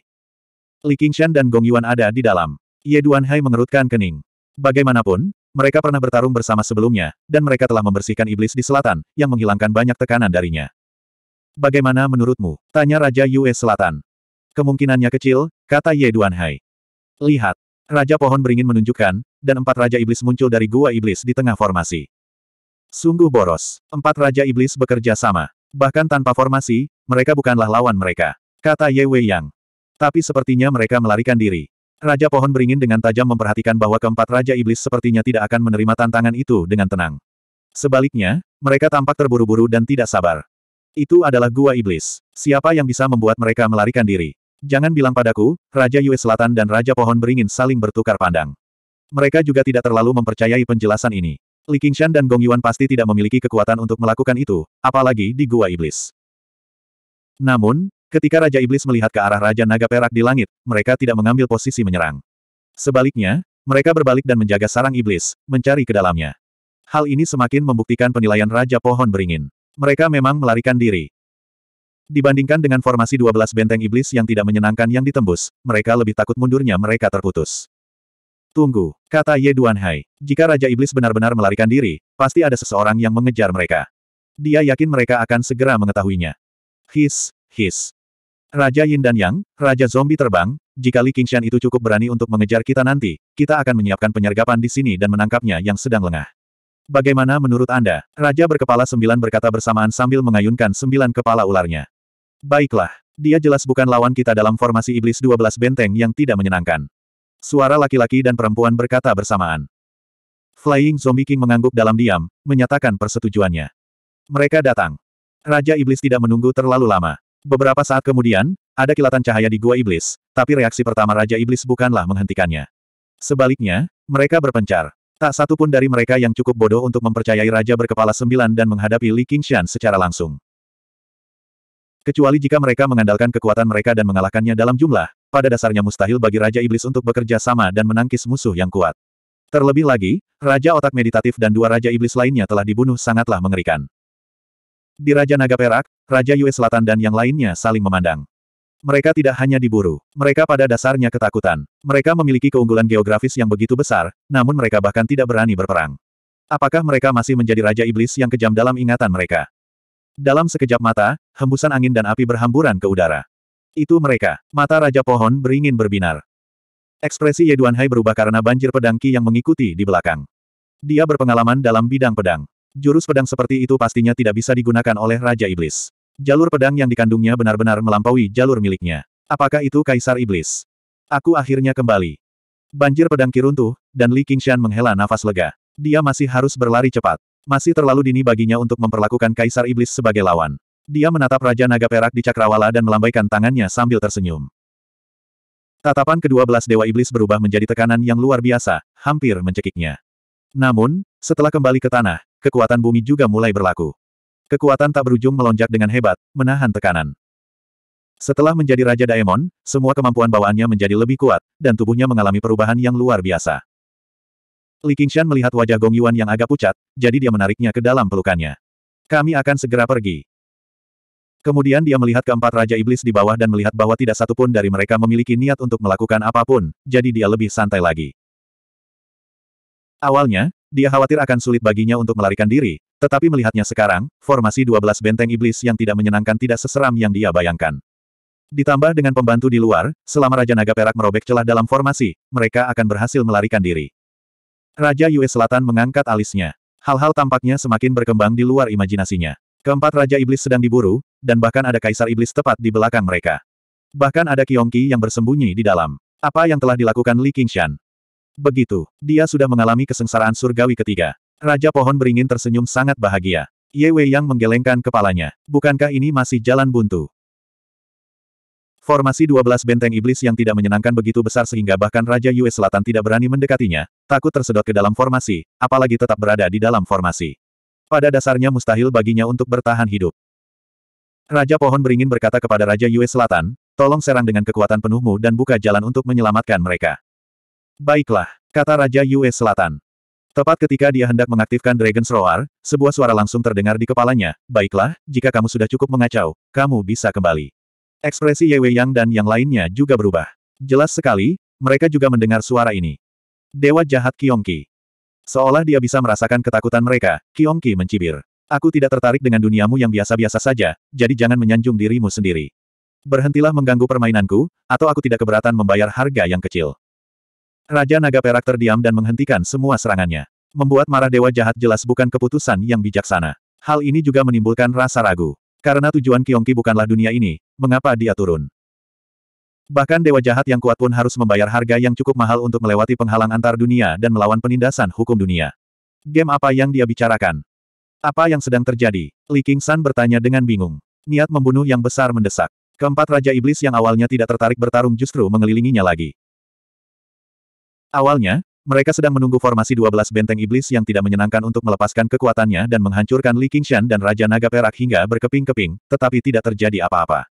Li Qingshan dan Gong Yuan ada di dalam. Ye Duanhai mengerutkan kening. Bagaimanapun, mereka pernah bertarung bersama sebelumnya, dan mereka telah membersihkan iblis di selatan, yang menghilangkan banyak tekanan darinya. Bagaimana menurutmu? Tanya Raja Yue Selatan. Kemungkinannya kecil, kata Ye Duanhai. Lihat, Raja Pohon beringin menunjukkan, dan empat Raja Iblis muncul dari Gua Iblis di tengah formasi. Sungguh boros. Empat Raja Iblis bekerja sama. Bahkan tanpa formasi, mereka bukanlah lawan mereka. Kata Ye Wei Yang. Tapi sepertinya mereka melarikan diri. Raja Pohon Beringin dengan tajam memperhatikan bahwa keempat Raja Iblis sepertinya tidak akan menerima tantangan itu dengan tenang. Sebaliknya, mereka tampak terburu-buru dan tidak sabar. Itu adalah gua iblis. Siapa yang bisa membuat mereka melarikan diri? Jangan bilang padaku, Raja Yue Selatan dan Raja Pohon Beringin saling bertukar pandang. Mereka juga tidak terlalu mempercayai penjelasan ini. Li Qingshan dan Gong Yuan pasti tidak memiliki kekuatan untuk melakukan itu, apalagi di Gua Iblis. Namun, ketika Raja Iblis melihat ke arah Raja Naga Perak di langit, mereka tidak mengambil posisi menyerang. Sebaliknya, mereka berbalik dan menjaga sarang iblis, mencari ke dalamnya. Hal ini semakin membuktikan penilaian Raja Pohon Beringin. Mereka memang melarikan diri. Dibandingkan dengan formasi 12 benteng iblis yang tidak menyenangkan yang ditembus, mereka lebih takut mundurnya mereka terputus. Tunggu, kata Ye Duanhai. Jika Raja Iblis benar-benar melarikan diri, pasti ada seseorang yang mengejar mereka. Dia yakin mereka akan segera mengetahuinya. His, his. Raja Yin dan Yang, Raja Zombie terbang, jika Li Qingshan itu cukup berani untuk mengejar kita nanti, kita akan menyiapkan penyergapan di sini dan menangkapnya yang sedang lengah. Bagaimana menurut Anda? Raja berkepala sembilan berkata bersamaan sambil mengayunkan sembilan kepala ularnya. Baiklah, dia jelas bukan lawan kita dalam formasi iblis 12 benteng yang tidak menyenangkan. Suara laki-laki dan perempuan berkata bersamaan. Flying Zombie King mengangguk dalam diam, menyatakan persetujuannya. Mereka datang. Raja Iblis tidak menunggu terlalu lama. Beberapa saat kemudian, ada kilatan cahaya di Gua Iblis, tapi reaksi pertama Raja Iblis bukanlah menghentikannya. Sebaliknya, mereka berpencar. Tak satu pun dari mereka yang cukup bodoh untuk mempercayai Raja berkepala sembilan dan menghadapi Li Qingshan secara langsung. Kecuali jika mereka mengandalkan kekuatan mereka dan mengalahkannya dalam jumlah, pada dasarnya mustahil bagi Raja Iblis untuk bekerja sama dan menangkis musuh yang kuat. Terlebih lagi, Raja Otak Meditatif dan dua Raja Iblis lainnya telah dibunuh sangatlah mengerikan. Di Raja Naga Perak, Raja Yue Selatan dan yang lainnya saling memandang. Mereka tidak hanya diburu, mereka pada dasarnya ketakutan. Mereka memiliki keunggulan geografis yang begitu besar, namun mereka bahkan tidak berani berperang. Apakah mereka masih menjadi Raja Iblis yang kejam dalam ingatan mereka? Dalam sekejap mata, hembusan angin dan api berhamburan ke udara. Itu mereka. Mata Raja Pohon beringin berbinar. Ekspresi Ye Hai berubah karena banjir pedang Qi yang mengikuti di belakang. Dia berpengalaman dalam bidang pedang. Jurus pedang seperti itu pastinya tidak bisa digunakan oleh Raja Iblis. Jalur pedang yang dikandungnya benar-benar melampaui jalur miliknya. Apakah itu Kaisar Iblis? Aku akhirnya kembali. Banjir pedang Qi runtuh, dan Li Qingshan menghela nafas lega. Dia masih harus berlari cepat. Masih terlalu dini baginya untuk memperlakukan Kaisar Iblis sebagai lawan. Dia menatap Raja Naga Perak di Cakrawala dan melambaikan tangannya sambil tersenyum. Tatapan kedua belas Dewa Iblis berubah menjadi tekanan yang luar biasa, hampir mencekiknya. Namun, setelah kembali ke tanah, kekuatan bumi juga mulai berlaku. Kekuatan tak berujung melonjak dengan hebat, menahan tekanan. Setelah menjadi Raja Daemon, semua kemampuan bawaannya menjadi lebih kuat, dan tubuhnya mengalami perubahan yang luar biasa. Li Qingshan melihat wajah Gong Yuan yang agak pucat, jadi dia menariknya ke dalam pelukannya. Kami akan segera pergi. Kemudian dia melihat keempat Raja Iblis di bawah dan melihat bahwa tidak satu pun dari mereka memiliki niat untuk melakukan apapun, jadi dia lebih santai lagi. Awalnya, dia khawatir akan sulit baginya untuk melarikan diri, tetapi melihatnya sekarang, formasi 12 benteng iblis yang tidak menyenangkan tidak seseram yang dia bayangkan. Ditambah dengan pembantu di luar, selama Raja Naga Perak merobek celah dalam formasi, mereka akan berhasil melarikan diri. Raja Yue Selatan mengangkat alisnya. Hal-hal tampaknya semakin berkembang di luar imajinasinya. Keempat Raja Iblis sedang diburu, dan bahkan ada Kaisar Iblis tepat di belakang mereka. Bahkan ada Kiongki yang bersembunyi di dalam. Apa yang telah dilakukan Li Qingshan? Begitu, dia sudah mengalami kesengsaraan surgawi ketiga. Raja Pohon Beringin tersenyum sangat bahagia. Ye Wei yang menggelengkan kepalanya. Bukankah ini masih jalan buntu? Formasi 12 benteng iblis yang tidak menyenangkan begitu besar sehingga bahkan Raja Yue Selatan tidak berani mendekatinya, takut tersedot ke dalam formasi, apalagi tetap berada di dalam formasi pada dasarnya mustahil baginya untuk bertahan hidup. Raja Pohon Beringin berkata kepada Raja Yue Selatan, tolong serang dengan kekuatan penuhmu dan buka jalan untuk menyelamatkan mereka. Baiklah, kata Raja Yue Selatan. Tepat ketika dia hendak mengaktifkan Dragon's Roar, sebuah suara langsung terdengar di kepalanya, baiklah, jika kamu sudah cukup mengacau, kamu bisa kembali. Ekspresi Yue Yang dan yang lainnya juga berubah. Jelas sekali, mereka juga mendengar suara ini. Dewa Jahat Kiongki. Seolah dia bisa merasakan ketakutan mereka, Kiong Ki mencibir. Aku tidak tertarik dengan duniamu yang biasa-biasa saja, jadi jangan menyanjung dirimu sendiri. Berhentilah mengganggu permainanku, atau aku tidak keberatan membayar harga yang kecil. Raja Naga Perak terdiam dan menghentikan semua serangannya. Membuat marah Dewa Jahat jelas bukan keputusan yang bijaksana. Hal ini juga menimbulkan rasa ragu. Karena tujuan Kiongki bukanlah dunia ini, mengapa dia turun? Bahkan dewa jahat yang kuat pun harus membayar harga yang cukup mahal untuk melewati penghalang antar dunia dan melawan penindasan hukum dunia. Game apa yang dia bicarakan? Apa yang sedang terjadi? Li San bertanya dengan bingung. Niat membunuh yang besar mendesak. Keempat Raja Iblis yang awalnya tidak tertarik bertarung justru mengelilinginya lagi. Awalnya, mereka sedang menunggu formasi 12 benteng iblis yang tidak menyenangkan untuk melepaskan kekuatannya dan menghancurkan Li Qingshan dan Raja Naga Perak hingga berkeping-keping, tetapi tidak terjadi apa-apa.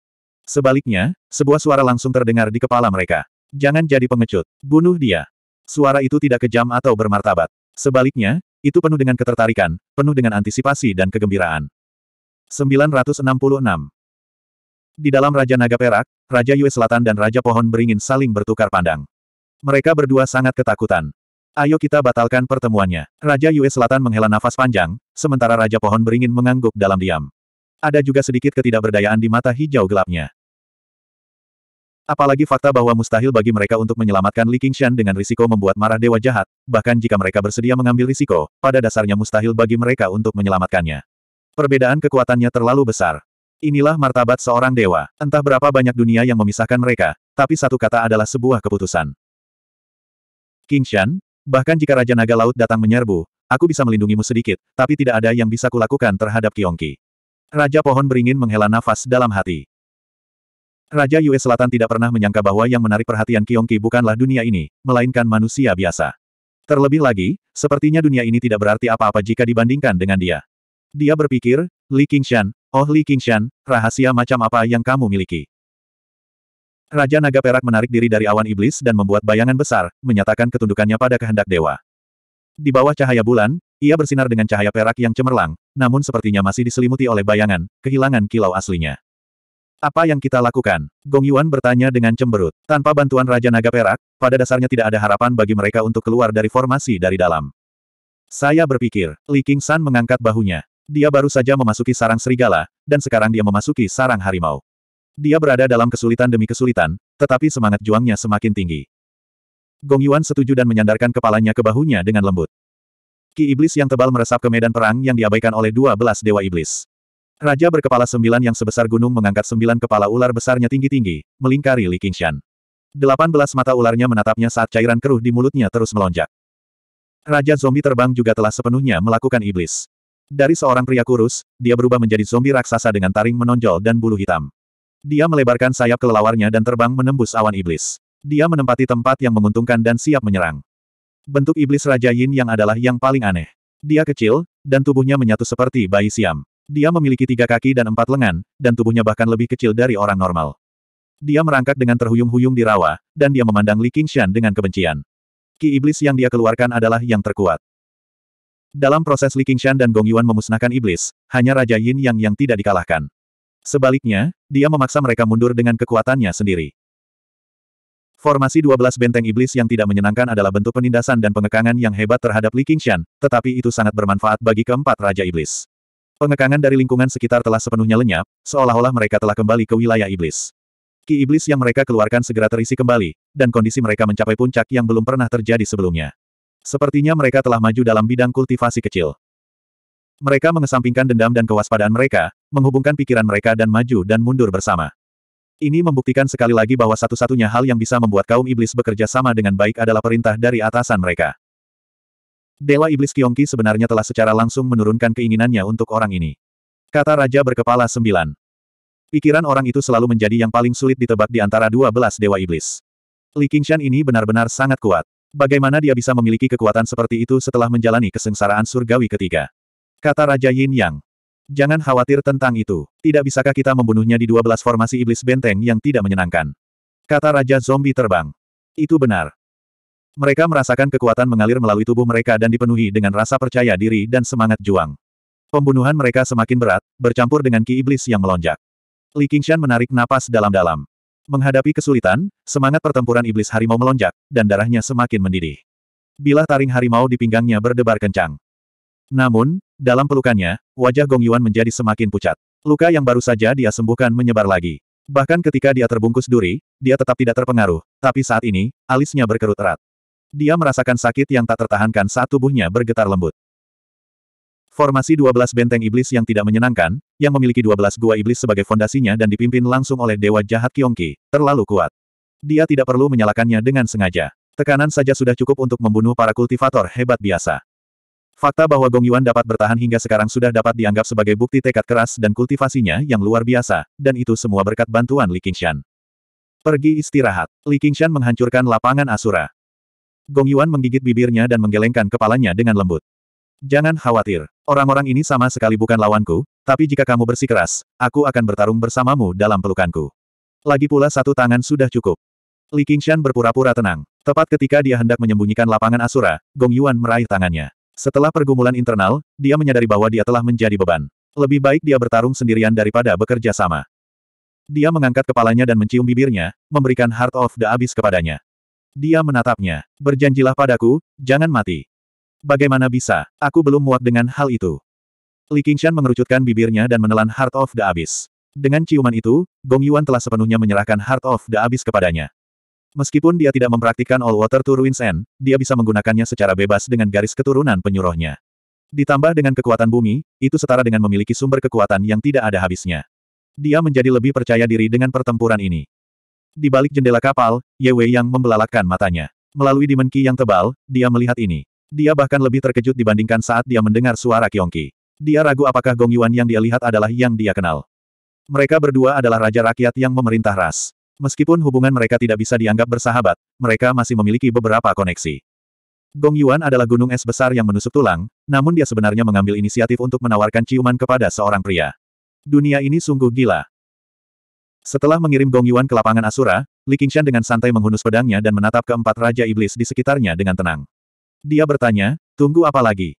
Sebaliknya, sebuah suara langsung terdengar di kepala mereka. Jangan jadi pengecut. Bunuh dia. Suara itu tidak kejam atau bermartabat. Sebaliknya, itu penuh dengan ketertarikan, penuh dengan antisipasi dan kegembiraan. 966. Di dalam Raja Naga Perak, Raja Yue Selatan dan Raja Pohon Beringin saling bertukar pandang. Mereka berdua sangat ketakutan. Ayo kita batalkan pertemuannya. Raja Yue Selatan menghela nafas panjang, sementara Raja Pohon Beringin mengangguk dalam diam. Ada juga sedikit ketidakberdayaan di mata hijau gelapnya. Apalagi fakta bahwa mustahil bagi mereka untuk menyelamatkan Li Qingshan dengan risiko membuat marah dewa jahat, bahkan jika mereka bersedia mengambil risiko, pada dasarnya mustahil bagi mereka untuk menyelamatkannya. Perbedaan kekuatannya terlalu besar. Inilah martabat seorang dewa. Entah berapa banyak dunia yang memisahkan mereka, tapi satu kata adalah sebuah keputusan. Qingshan, bahkan jika Raja Naga Laut datang menyerbu, aku bisa melindungimu sedikit, tapi tidak ada yang bisa kulakukan terhadap Kiongki. Raja Pohon beringin menghela nafas dalam hati. Raja Yue Selatan tidak pernah menyangka bahwa yang menarik perhatian Kiongki bukanlah dunia ini, melainkan manusia biasa. Terlebih lagi, sepertinya dunia ini tidak berarti apa-apa jika dibandingkan dengan dia. Dia berpikir, Li Qingshan, oh Li Qingshan, rahasia macam apa yang kamu miliki? Raja Naga Perak menarik diri dari awan iblis dan membuat bayangan besar, menyatakan ketundukannya pada kehendak dewa. Di bawah cahaya bulan, ia bersinar dengan cahaya perak yang cemerlang, namun sepertinya masih diselimuti oleh bayangan, kehilangan kilau aslinya. Apa yang kita lakukan? Gong Yuan bertanya dengan cemberut. Tanpa bantuan Raja Naga Perak, pada dasarnya tidak ada harapan bagi mereka untuk keluar dari formasi dari dalam. Saya berpikir, Li King San mengangkat bahunya. Dia baru saja memasuki sarang serigala, dan sekarang dia memasuki sarang harimau. Dia berada dalam kesulitan demi kesulitan, tetapi semangat juangnya semakin tinggi. Gong Yuan setuju dan menyandarkan kepalanya ke bahunya dengan lembut. Ki iblis yang tebal meresap ke medan perang yang diabaikan oleh dua belas dewa iblis. Raja berkepala sembilan yang sebesar gunung mengangkat sembilan kepala ular besarnya tinggi-tinggi, melingkari Li Qingshan. Delapan belas mata ularnya menatapnya saat cairan keruh di mulutnya terus melonjak. Raja zombie terbang juga telah sepenuhnya melakukan iblis. Dari seorang pria kurus, dia berubah menjadi zombie raksasa dengan taring menonjol dan bulu hitam. Dia melebarkan sayap kelelawarnya dan terbang menembus awan iblis. Dia menempati tempat yang menguntungkan dan siap menyerang. Bentuk iblis Raja Yin yang adalah yang paling aneh. Dia kecil, dan tubuhnya menyatu seperti bayi siam. Dia memiliki tiga kaki dan empat lengan, dan tubuhnya bahkan lebih kecil dari orang normal. Dia merangkak dengan terhuyung-huyung di rawa, dan dia memandang Li Qingshan dengan kebencian. Ki iblis yang dia keluarkan adalah yang terkuat. Dalam proses Li Qingshan dan Gong Yuan memusnahkan iblis, hanya Raja Yin Yang yang tidak dikalahkan. Sebaliknya, dia memaksa mereka mundur dengan kekuatannya sendiri. Formasi 12 benteng iblis yang tidak menyenangkan adalah bentuk penindasan dan pengekangan yang hebat terhadap Li Qingshan, tetapi itu sangat bermanfaat bagi keempat Raja Iblis. Pengekangan dari lingkungan sekitar telah sepenuhnya lenyap, seolah-olah mereka telah kembali ke wilayah iblis. Ki iblis yang mereka keluarkan segera terisi kembali, dan kondisi mereka mencapai puncak yang belum pernah terjadi sebelumnya. Sepertinya mereka telah maju dalam bidang kultivasi kecil. Mereka mengesampingkan dendam dan kewaspadaan mereka, menghubungkan pikiran mereka dan maju dan mundur bersama. Ini membuktikan sekali lagi bahwa satu-satunya hal yang bisa membuat kaum iblis bekerja sama dengan baik adalah perintah dari atasan mereka. Dewa Iblis Kiongki sebenarnya telah secara langsung menurunkan keinginannya untuk orang ini. Kata Raja berkepala sembilan. Pikiran orang itu selalu menjadi yang paling sulit ditebak di antara dua belas Dewa Iblis. Li Qingshan ini benar-benar sangat kuat. Bagaimana dia bisa memiliki kekuatan seperti itu setelah menjalani kesengsaraan surgawi ketiga? Kata Raja Yin Yang. Jangan khawatir tentang itu. Tidak bisakah kita membunuhnya di dua belas formasi iblis benteng yang tidak menyenangkan? Kata Raja Zombie Terbang. Itu benar. Mereka merasakan kekuatan mengalir melalui tubuh mereka dan dipenuhi dengan rasa percaya diri dan semangat juang. Pembunuhan mereka semakin berat, bercampur dengan ki iblis yang melonjak. Li Qingshan menarik napas dalam-dalam. Menghadapi kesulitan, semangat pertempuran iblis harimau melonjak, dan darahnya semakin mendidih. Bilah taring harimau di pinggangnya berdebar kencang. Namun, dalam pelukannya, wajah Gong Yuan menjadi semakin pucat. Luka yang baru saja dia sembuhkan menyebar lagi. Bahkan ketika dia terbungkus duri, dia tetap tidak terpengaruh, tapi saat ini, alisnya berkerut erat. Dia merasakan sakit yang tak tertahankan saat tubuhnya bergetar lembut. Formasi 12 benteng iblis yang tidak menyenangkan, yang memiliki 12 gua iblis sebagai fondasinya dan dipimpin langsung oleh dewa jahat Kyongki, terlalu kuat. Dia tidak perlu menyalakannya dengan sengaja. Tekanan saja sudah cukup untuk membunuh para kultivator hebat biasa. Fakta bahwa Gong Yuan dapat bertahan hingga sekarang sudah dapat dianggap sebagai bukti tekad keras dan kultivasinya yang luar biasa, dan itu semua berkat bantuan Li Qingshan. Pergi istirahat. Li Qingshan menghancurkan lapangan Asura. Gong Yuan menggigit bibirnya dan menggelengkan kepalanya dengan lembut. Jangan khawatir. Orang-orang ini sama sekali bukan lawanku, tapi jika kamu bersikeras, aku akan bertarung bersamamu dalam pelukanku. Lagi pula satu tangan sudah cukup. Li Qingshan berpura-pura tenang. Tepat ketika dia hendak menyembunyikan lapangan Asura, Gong Yuan meraih tangannya. Setelah pergumulan internal, dia menyadari bahwa dia telah menjadi beban. Lebih baik dia bertarung sendirian daripada bekerja sama. Dia mengangkat kepalanya dan mencium bibirnya, memberikan Heart of the Abyss kepadanya. Dia menatapnya. Berjanjilah padaku, jangan mati. Bagaimana bisa? Aku belum muak dengan hal itu. Li Qingshan mengerucutkan bibirnya dan menelan Heart of the Abyss. Dengan ciuman itu, Gong Yuan telah sepenuhnya menyerahkan Heart of the Abyss kepadanya. Meskipun dia tidak mempraktikkan All Water to Ruins End, dia bisa menggunakannya secara bebas dengan garis keturunan penyuruhnya. Ditambah dengan kekuatan bumi, itu setara dengan memiliki sumber kekuatan yang tidak ada habisnya. Dia menjadi lebih percaya diri dengan pertempuran ini. Di balik jendela kapal, Ye Wei yang membelalakkan matanya. Melalui dimenki yang tebal, dia melihat ini. Dia bahkan lebih terkejut dibandingkan saat dia mendengar suara Kyongki. Dia ragu apakah Gong Yuan yang dia lihat adalah yang dia kenal. Mereka berdua adalah raja rakyat yang memerintah ras. Meskipun hubungan mereka tidak bisa dianggap bersahabat, mereka masih memiliki beberapa koneksi. Gong Yuan adalah gunung es besar yang menusuk tulang, namun dia sebenarnya mengambil inisiatif untuk menawarkan ciuman kepada seorang pria. Dunia ini sungguh gila. Setelah mengirim Gong Yuan ke lapangan Asura, Li Qingshan dengan santai menghunus pedangnya dan menatap keempat Raja Iblis di sekitarnya dengan tenang. Dia bertanya, tunggu apa lagi?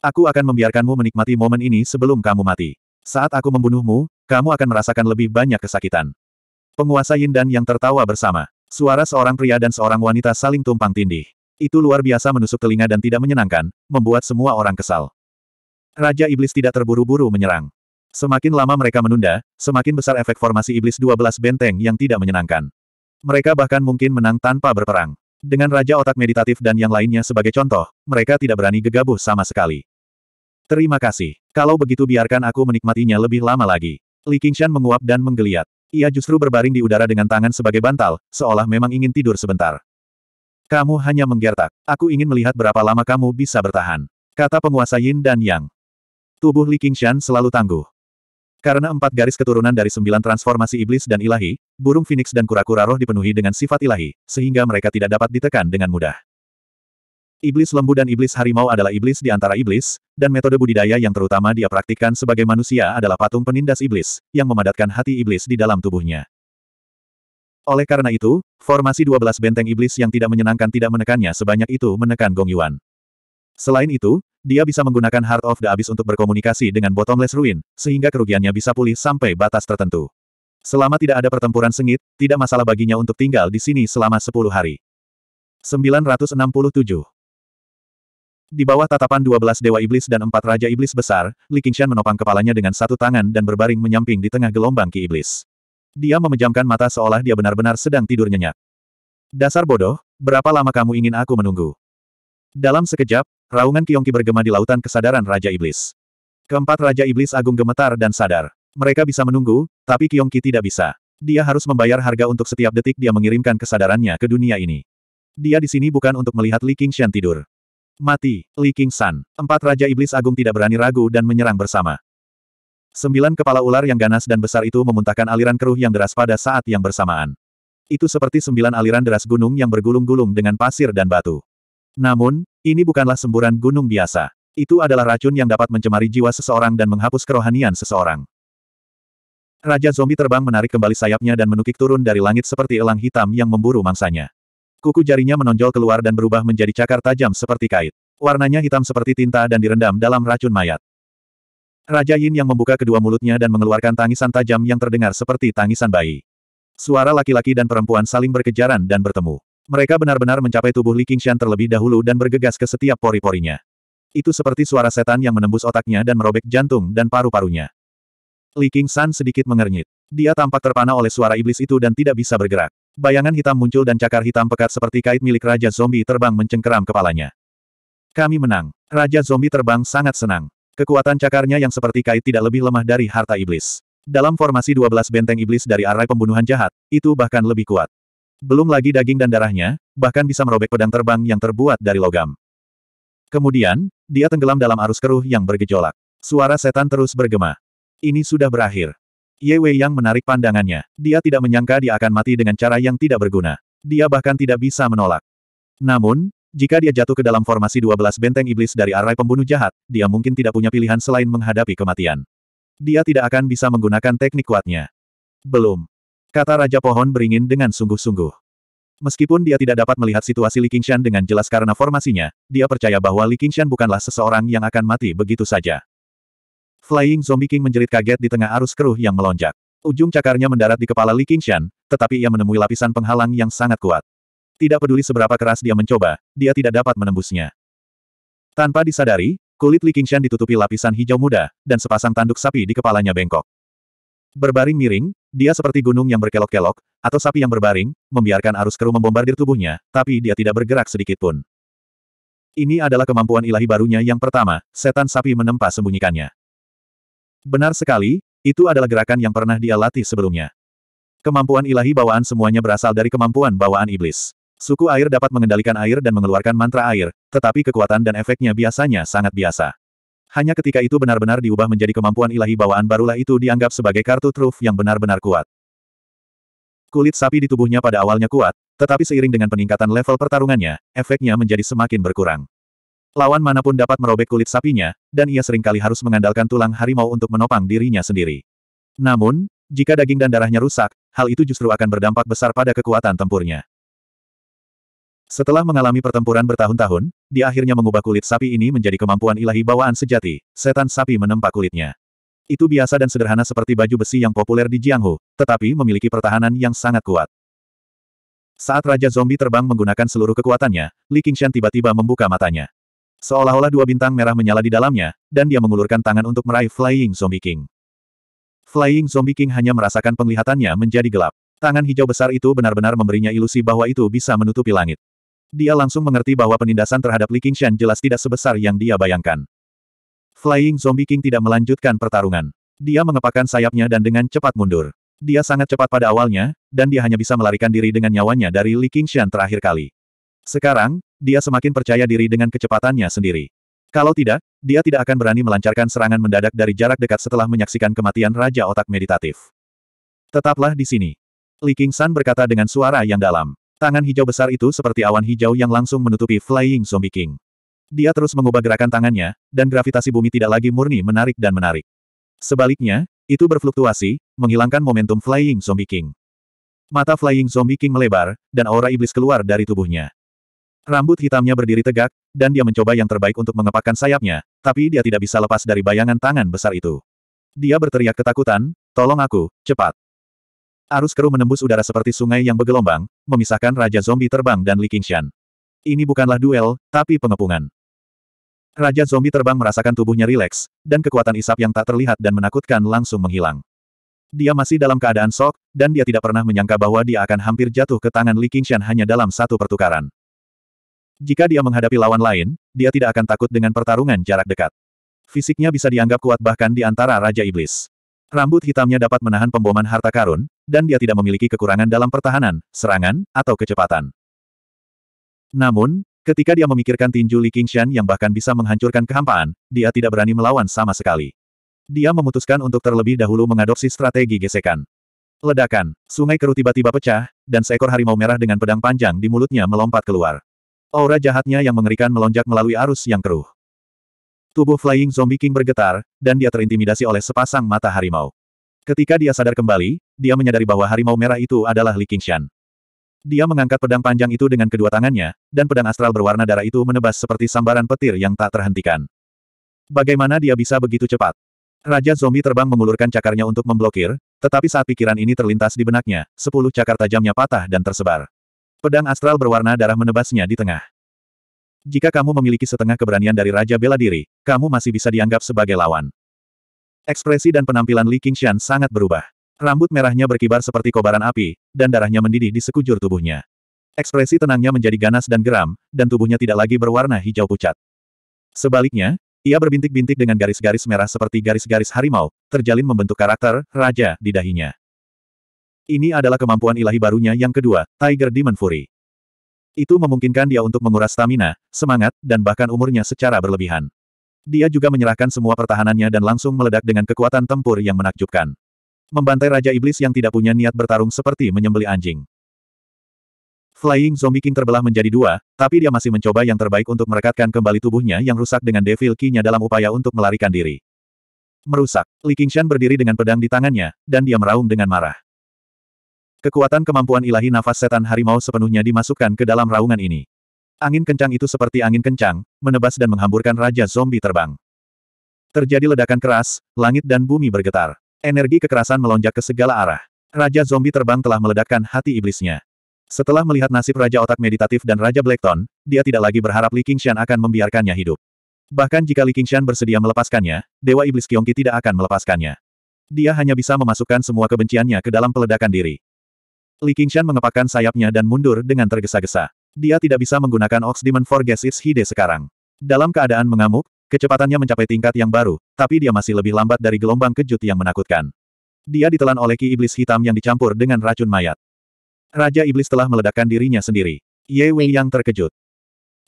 Aku akan membiarkanmu menikmati momen ini sebelum kamu mati. Saat aku membunuhmu, kamu akan merasakan lebih banyak kesakitan. Penguasa Yin dan Yang tertawa bersama. Suara seorang pria dan seorang wanita saling tumpang tindih. Itu luar biasa menusuk telinga dan tidak menyenangkan, membuat semua orang kesal. Raja Iblis tidak terburu-buru menyerang. Semakin lama mereka menunda, semakin besar efek formasi iblis 12 benteng yang tidak menyenangkan. Mereka bahkan mungkin menang tanpa berperang. Dengan Raja Otak Meditatif dan yang lainnya sebagai contoh, mereka tidak berani gegabah sama sekali. Terima kasih. Kalau begitu biarkan aku menikmatinya lebih lama lagi. Li Qingshan menguap dan menggeliat. Ia justru berbaring di udara dengan tangan sebagai bantal, seolah memang ingin tidur sebentar. Kamu hanya menggertak. Aku ingin melihat berapa lama kamu bisa bertahan. Kata penguasa Yin dan Yang. Tubuh Li Qingshan selalu tangguh. Karena empat garis keturunan dari sembilan transformasi iblis dan ilahi, burung phoenix dan kura-kura roh dipenuhi dengan sifat ilahi, sehingga mereka tidak dapat ditekan dengan mudah. Iblis lembu dan iblis harimau adalah iblis di antara iblis, dan metode budidaya yang terutama dia praktikkan sebagai manusia adalah patung penindas iblis, yang memadatkan hati iblis di dalam tubuhnya. Oleh karena itu, formasi 12 benteng iblis yang tidak menyenangkan tidak menekannya sebanyak itu menekan Gong Yuan. Selain itu, dia bisa menggunakan Heart of the Abyss untuk berkomunikasi dengan Bottomless Ruin, sehingga kerugiannya bisa pulih sampai batas tertentu. Selama tidak ada pertempuran sengit, tidak masalah baginya untuk tinggal di sini selama 10 hari. 967 Di bawah tatapan 12 Dewa Iblis dan empat Raja Iblis besar, Li Qingshan menopang kepalanya dengan satu tangan dan berbaring menyamping di tengah gelombang ki iblis. Dia memejamkan mata seolah dia benar-benar sedang tidur nyenyak. Dasar bodoh, berapa lama kamu ingin aku menunggu? Dalam sekejap, Raungan Kiongki bergema di lautan kesadaran Raja Iblis. Keempat Raja Iblis Agung gemetar dan sadar. Mereka bisa menunggu, tapi Kiongki tidak bisa. Dia harus membayar harga untuk setiap detik dia mengirimkan kesadarannya ke dunia ini. Dia di sini bukan untuk melihat Li Qingshan tidur. Mati, Li Qingshan. Empat Raja Iblis Agung tidak berani ragu dan menyerang bersama. Sembilan kepala ular yang ganas dan besar itu memuntahkan aliran keruh yang deras pada saat yang bersamaan. Itu seperti sembilan aliran deras gunung yang bergulung-gulung dengan pasir dan batu. Namun, ini bukanlah semburan gunung biasa. Itu adalah racun yang dapat mencemari jiwa seseorang dan menghapus kerohanian seseorang. Raja zombie terbang menarik kembali sayapnya dan menukik turun dari langit seperti elang hitam yang memburu mangsanya. Kuku jarinya menonjol keluar dan berubah menjadi cakar tajam seperti kait. Warnanya hitam seperti tinta dan direndam dalam racun mayat. Raja Yin yang membuka kedua mulutnya dan mengeluarkan tangisan tajam yang terdengar seperti tangisan bayi. Suara laki-laki dan perempuan saling berkejaran dan bertemu. Mereka benar-benar mencapai tubuh Li Qingshan terlebih dahulu dan bergegas ke setiap pori-porinya. Itu seperti suara setan yang menembus otaknya dan merobek jantung dan paru-parunya. Li Qingshan sedikit mengernyit. Dia tampak terpana oleh suara iblis itu dan tidak bisa bergerak. Bayangan hitam muncul dan cakar hitam pekat seperti kait milik Raja Zombie terbang mencengkeram kepalanya. Kami menang. Raja Zombie terbang sangat senang. Kekuatan cakarnya yang seperti kait tidak lebih lemah dari harta iblis. Dalam formasi 12 benteng iblis dari arai pembunuhan jahat, itu bahkan lebih kuat. Belum lagi daging dan darahnya, bahkan bisa merobek pedang terbang yang terbuat dari logam. Kemudian, dia tenggelam dalam arus keruh yang bergejolak. Suara setan terus bergema. Ini sudah berakhir. Ye Wei Yang menarik pandangannya. Dia tidak menyangka dia akan mati dengan cara yang tidak berguna. Dia bahkan tidak bisa menolak. Namun, jika dia jatuh ke dalam formasi 12 benteng iblis dari arai pembunuh jahat, dia mungkin tidak punya pilihan selain menghadapi kematian. Dia tidak akan bisa menggunakan teknik kuatnya. Belum. Kata Raja Pohon beringin dengan sungguh-sungguh. Meskipun dia tidak dapat melihat situasi Li Qingshan dengan jelas karena formasinya, dia percaya bahwa Li Qingshan bukanlah seseorang yang akan mati begitu saja. Flying Zombie King menjerit kaget di tengah arus keruh yang melonjak. Ujung cakarnya mendarat di kepala Li Qingshan, tetapi ia menemui lapisan penghalang yang sangat kuat. Tidak peduli seberapa keras dia mencoba, dia tidak dapat menembusnya. Tanpa disadari, kulit Li Qingshan ditutupi lapisan hijau muda, dan sepasang tanduk sapi di kepalanya bengkok. Berbaring miring, dia seperti gunung yang berkelok-kelok, atau sapi yang berbaring, membiarkan arus keruh membombardir tubuhnya, tapi dia tidak bergerak sedikit pun. Ini adalah kemampuan ilahi barunya yang pertama, setan sapi menempa sembunyikannya. Benar sekali, itu adalah gerakan yang pernah dia latih sebelumnya. Kemampuan ilahi bawaan semuanya berasal dari kemampuan bawaan iblis. Suku air dapat mengendalikan air dan mengeluarkan mantra air, tetapi kekuatan dan efeknya biasanya sangat biasa. Hanya ketika itu benar-benar diubah menjadi kemampuan ilahi bawaan barulah itu dianggap sebagai kartu truf yang benar-benar kuat. Kulit sapi di tubuhnya pada awalnya kuat, tetapi seiring dengan peningkatan level pertarungannya, efeknya menjadi semakin berkurang. Lawan manapun dapat merobek kulit sapinya, dan ia seringkali harus mengandalkan tulang harimau untuk menopang dirinya sendiri. Namun, jika daging dan darahnya rusak, hal itu justru akan berdampak besar pada kekuatan tempurnya. Setelah mengalami pertempuran bertahun-tahun, dia akhirnya mengubah kulit sapi ini menjadi kemampuan ilahi bawaan sejati, setan sapi menempa kulitnya. Itu biasa dan sederhana seperti baju besi yang populer di Jianghu, tetapi memiliki pertahanan yang sangat kuat. Saat Raja Zombie terbang menggunakan seluruh kekuatannya, Li Qingshan tiba-tiba membuka matanya. Seolah-olah dua bintang merah menyala di dalamnya, dan dia mengulurkan tangan untuk meraih Flying Zombie King. Flying Zombie King hanya merasakan penglihatannya menjadi gelap. Tangan hijau besar itu benar-benar memberinya ilusi bahwa itu bisa menutupi langit dia langsung mengerti bahwa penindasan terhadap Li Qingshan jelas tidak sebesar yang dia bayangkan. Flying Zombie King tidak melanjutkan pertarungan. Dia mengepakkan sayapnya dan dengan cepat mundur. Dia sangat cepat pada awalnya, dan dia hanya bisa melarikan diri dengan nyawanya dari Li Qingshan terakhir kali. Sekarang, dia semakin percaya diri dengan kecepatannya sendiri. Kalau tidak, dia tidak akan berani melancarkan serangan mendadak dari jarak dekat setelah menyaksikan kematian Raja Otak Meditatif. Tetaplah di sini. Li Qingshan berkata dengan suara yang dalam. Tangan hijau besar itu seperti awan hijau yang langsung menutupi Flying Zombie King. Dia terus mengubah gerakan tangannya, dan gravitasi bumi tidak lagi murni menarik dan menarik. Sebaliknya, itu berfluktuasi, menghilangkan momentum Flying Zombie King. Mata Flying Zombie King melebar, dan aura iblis keluar dari tubuhnya. Rambut hitamnya berdiri tegak, dan dia mencoba yang terbaik untuk mengepakkan sayapnya, tapi dia tidak bisa lepas dari bayangan tangan besar itu. Dia berteriak ketakutan, tolong aku, cepat. Arus keruh menembus udara seperti sungai yang bergelombang, memisahkan Raja Zombie Terbang dan Li Qingshan. Ini bukanlah duel, tapi pengepungan. Raja Zombie Terbang merasakan tubuhnya rileks, dan kekuatan isap yang tak terlihat dan menakutkan langsung menghilang. Dia masih dalam keadaan sok, dan dia tidak pernah menyangka bahwa dia akan hampir jatuh ke tangan Li Qingshan hanya dalam satu pertukaran. Jika dia menghadapi lawan lain, dia tidak akan takut dengan pertarungan jarak dekat. Fisiknya bisa dianggap kuat bahkan di antara Raja Iblis. Rambut hitamnya dapat menahan pemboman harta karun, dan dia tidak memiliki kekurangan dalam pertahanan, serangan, atau kecepatan. Namun, ketika dia memikirkan tinju Li Qingshan yang bahkan bisa menghancurkan kehampaan, dia tidak berani melawan sama sekali. Dia memutuskan untuk terlebih dahulu mengadopsi strategi gesekan. Ledakan, sungai keru tiba-tiba pecah, dan seekor harimau merah dengan pedang panjang di mulutnya melompat keluar. Aura jahatnya yang mengerikan melonjak melalui arus yang keruh. Tubuh Flying Zombie King bergetar, dan dia terintimidasi oleh sepasang mata harimau. Ketika dia sadar kembali, dia menyadari bahwa harimau merah itu adalah Li Qingshan. Dia mengangkat pedang panjang itu dengan kedua tangannya, dan pedang astral berwarna darah itu menebas seperti sambaran petir yang tak terhentikan. Bagaimana dia bisa begitu cepat? Raja zombie terbang mengulurkan cakarnya untuk memblokir, tetapi saat pikiran ini terlintas di benaknya, sepuluh cakar tajamnya patah dan tersebar. Pedang astral berwarna darah menebasnya di tengah. Jika kamu memiliki setengah keberanian dari Raja Bela Diri, kamu masih bisa dianggap sebagai lawan. Ekspresi dan penampilan Li Qingshan sangat berubah. Rambut merahnya berkibar seperti kobaran api, dan darahnya mendidih di sekujur tubuhnya. Ekspresi tenangnya menjadi ganas dan geram, dan tubuhnya tidak lagi berwarna hijau pucat. Sebaliknya, ia berbintik-bintik dengan garis-garis merah seperti garis-garis harimau, terjalin membentuk karakter, raja, di dahinya. Ini adalah kemampuan ilahi barunya yang kedua, Tiger Demon Fury. Itu memungkinkan dia untuk menguras stamina, semangat, dan bahkan umurnya secara berlebihan. Dia juga menyerahkan semua pertahanannya dan langsung meledak dengan kekuatan tempur yang menakjubkan. Membantai Raja Iblis yang tidak punya niat bertarung seperti menyembeli anjing. Flying Zombie King terbelah menjadi dua, tapi dia masih mencoba yang terbaik untuk merekatkan kembali tubuhnya yang rusak dengan Devil Key-nya dalam upaya untuk melarikan diri. Merusak, Li Qingshan berdiri dengan pedang di tangannya, dan dia meraung dengan marah. Kekuatan kemampuan ilahi nafas setan harimau sepenuhnya dimasukkan ke dalam raungan ini. Angin kencang itu seperti angin kencang, menebas dan menghamburkan Raja Zombie terbang. Terjadi ledakan keras, langit dan bumi bergetar. Energi kekerasan melonjak ke segala arah. Raja Zombie terbang telah meledakkan hati iblisnya. Setelah melihat nasib Raja Otak Meditatif dan Raja Blackton, dia tidak lagi berharap Li Qingshan akan membiarkannya hidup. Bahkan jika Li Qingshan bersedia melepaskannya, Dewa Iblis Kiongki tidak akan melepaskannya. Dia hanya bisa memasukkan semua kebenciannya ke dalam peledakan diri. Li Qingshan mengepakkan sayapnya dan mundur dengan tergesa-gesa. Dia tidak bisa menggunakan Ox Demon Forges Its Hide sekarang. Dalam keadaan mengamuk, kecepatannya mencapai tingkat yang baru, tapi dia masih lebih lambat dari gelombang kejut yang menakutkan. Dia ditelan oleh ki iblis hitam yang dicampur dengan racun mayat. Raja Iblis telah meledakkan dirinya sendiri. Ye Wei yang terkejut.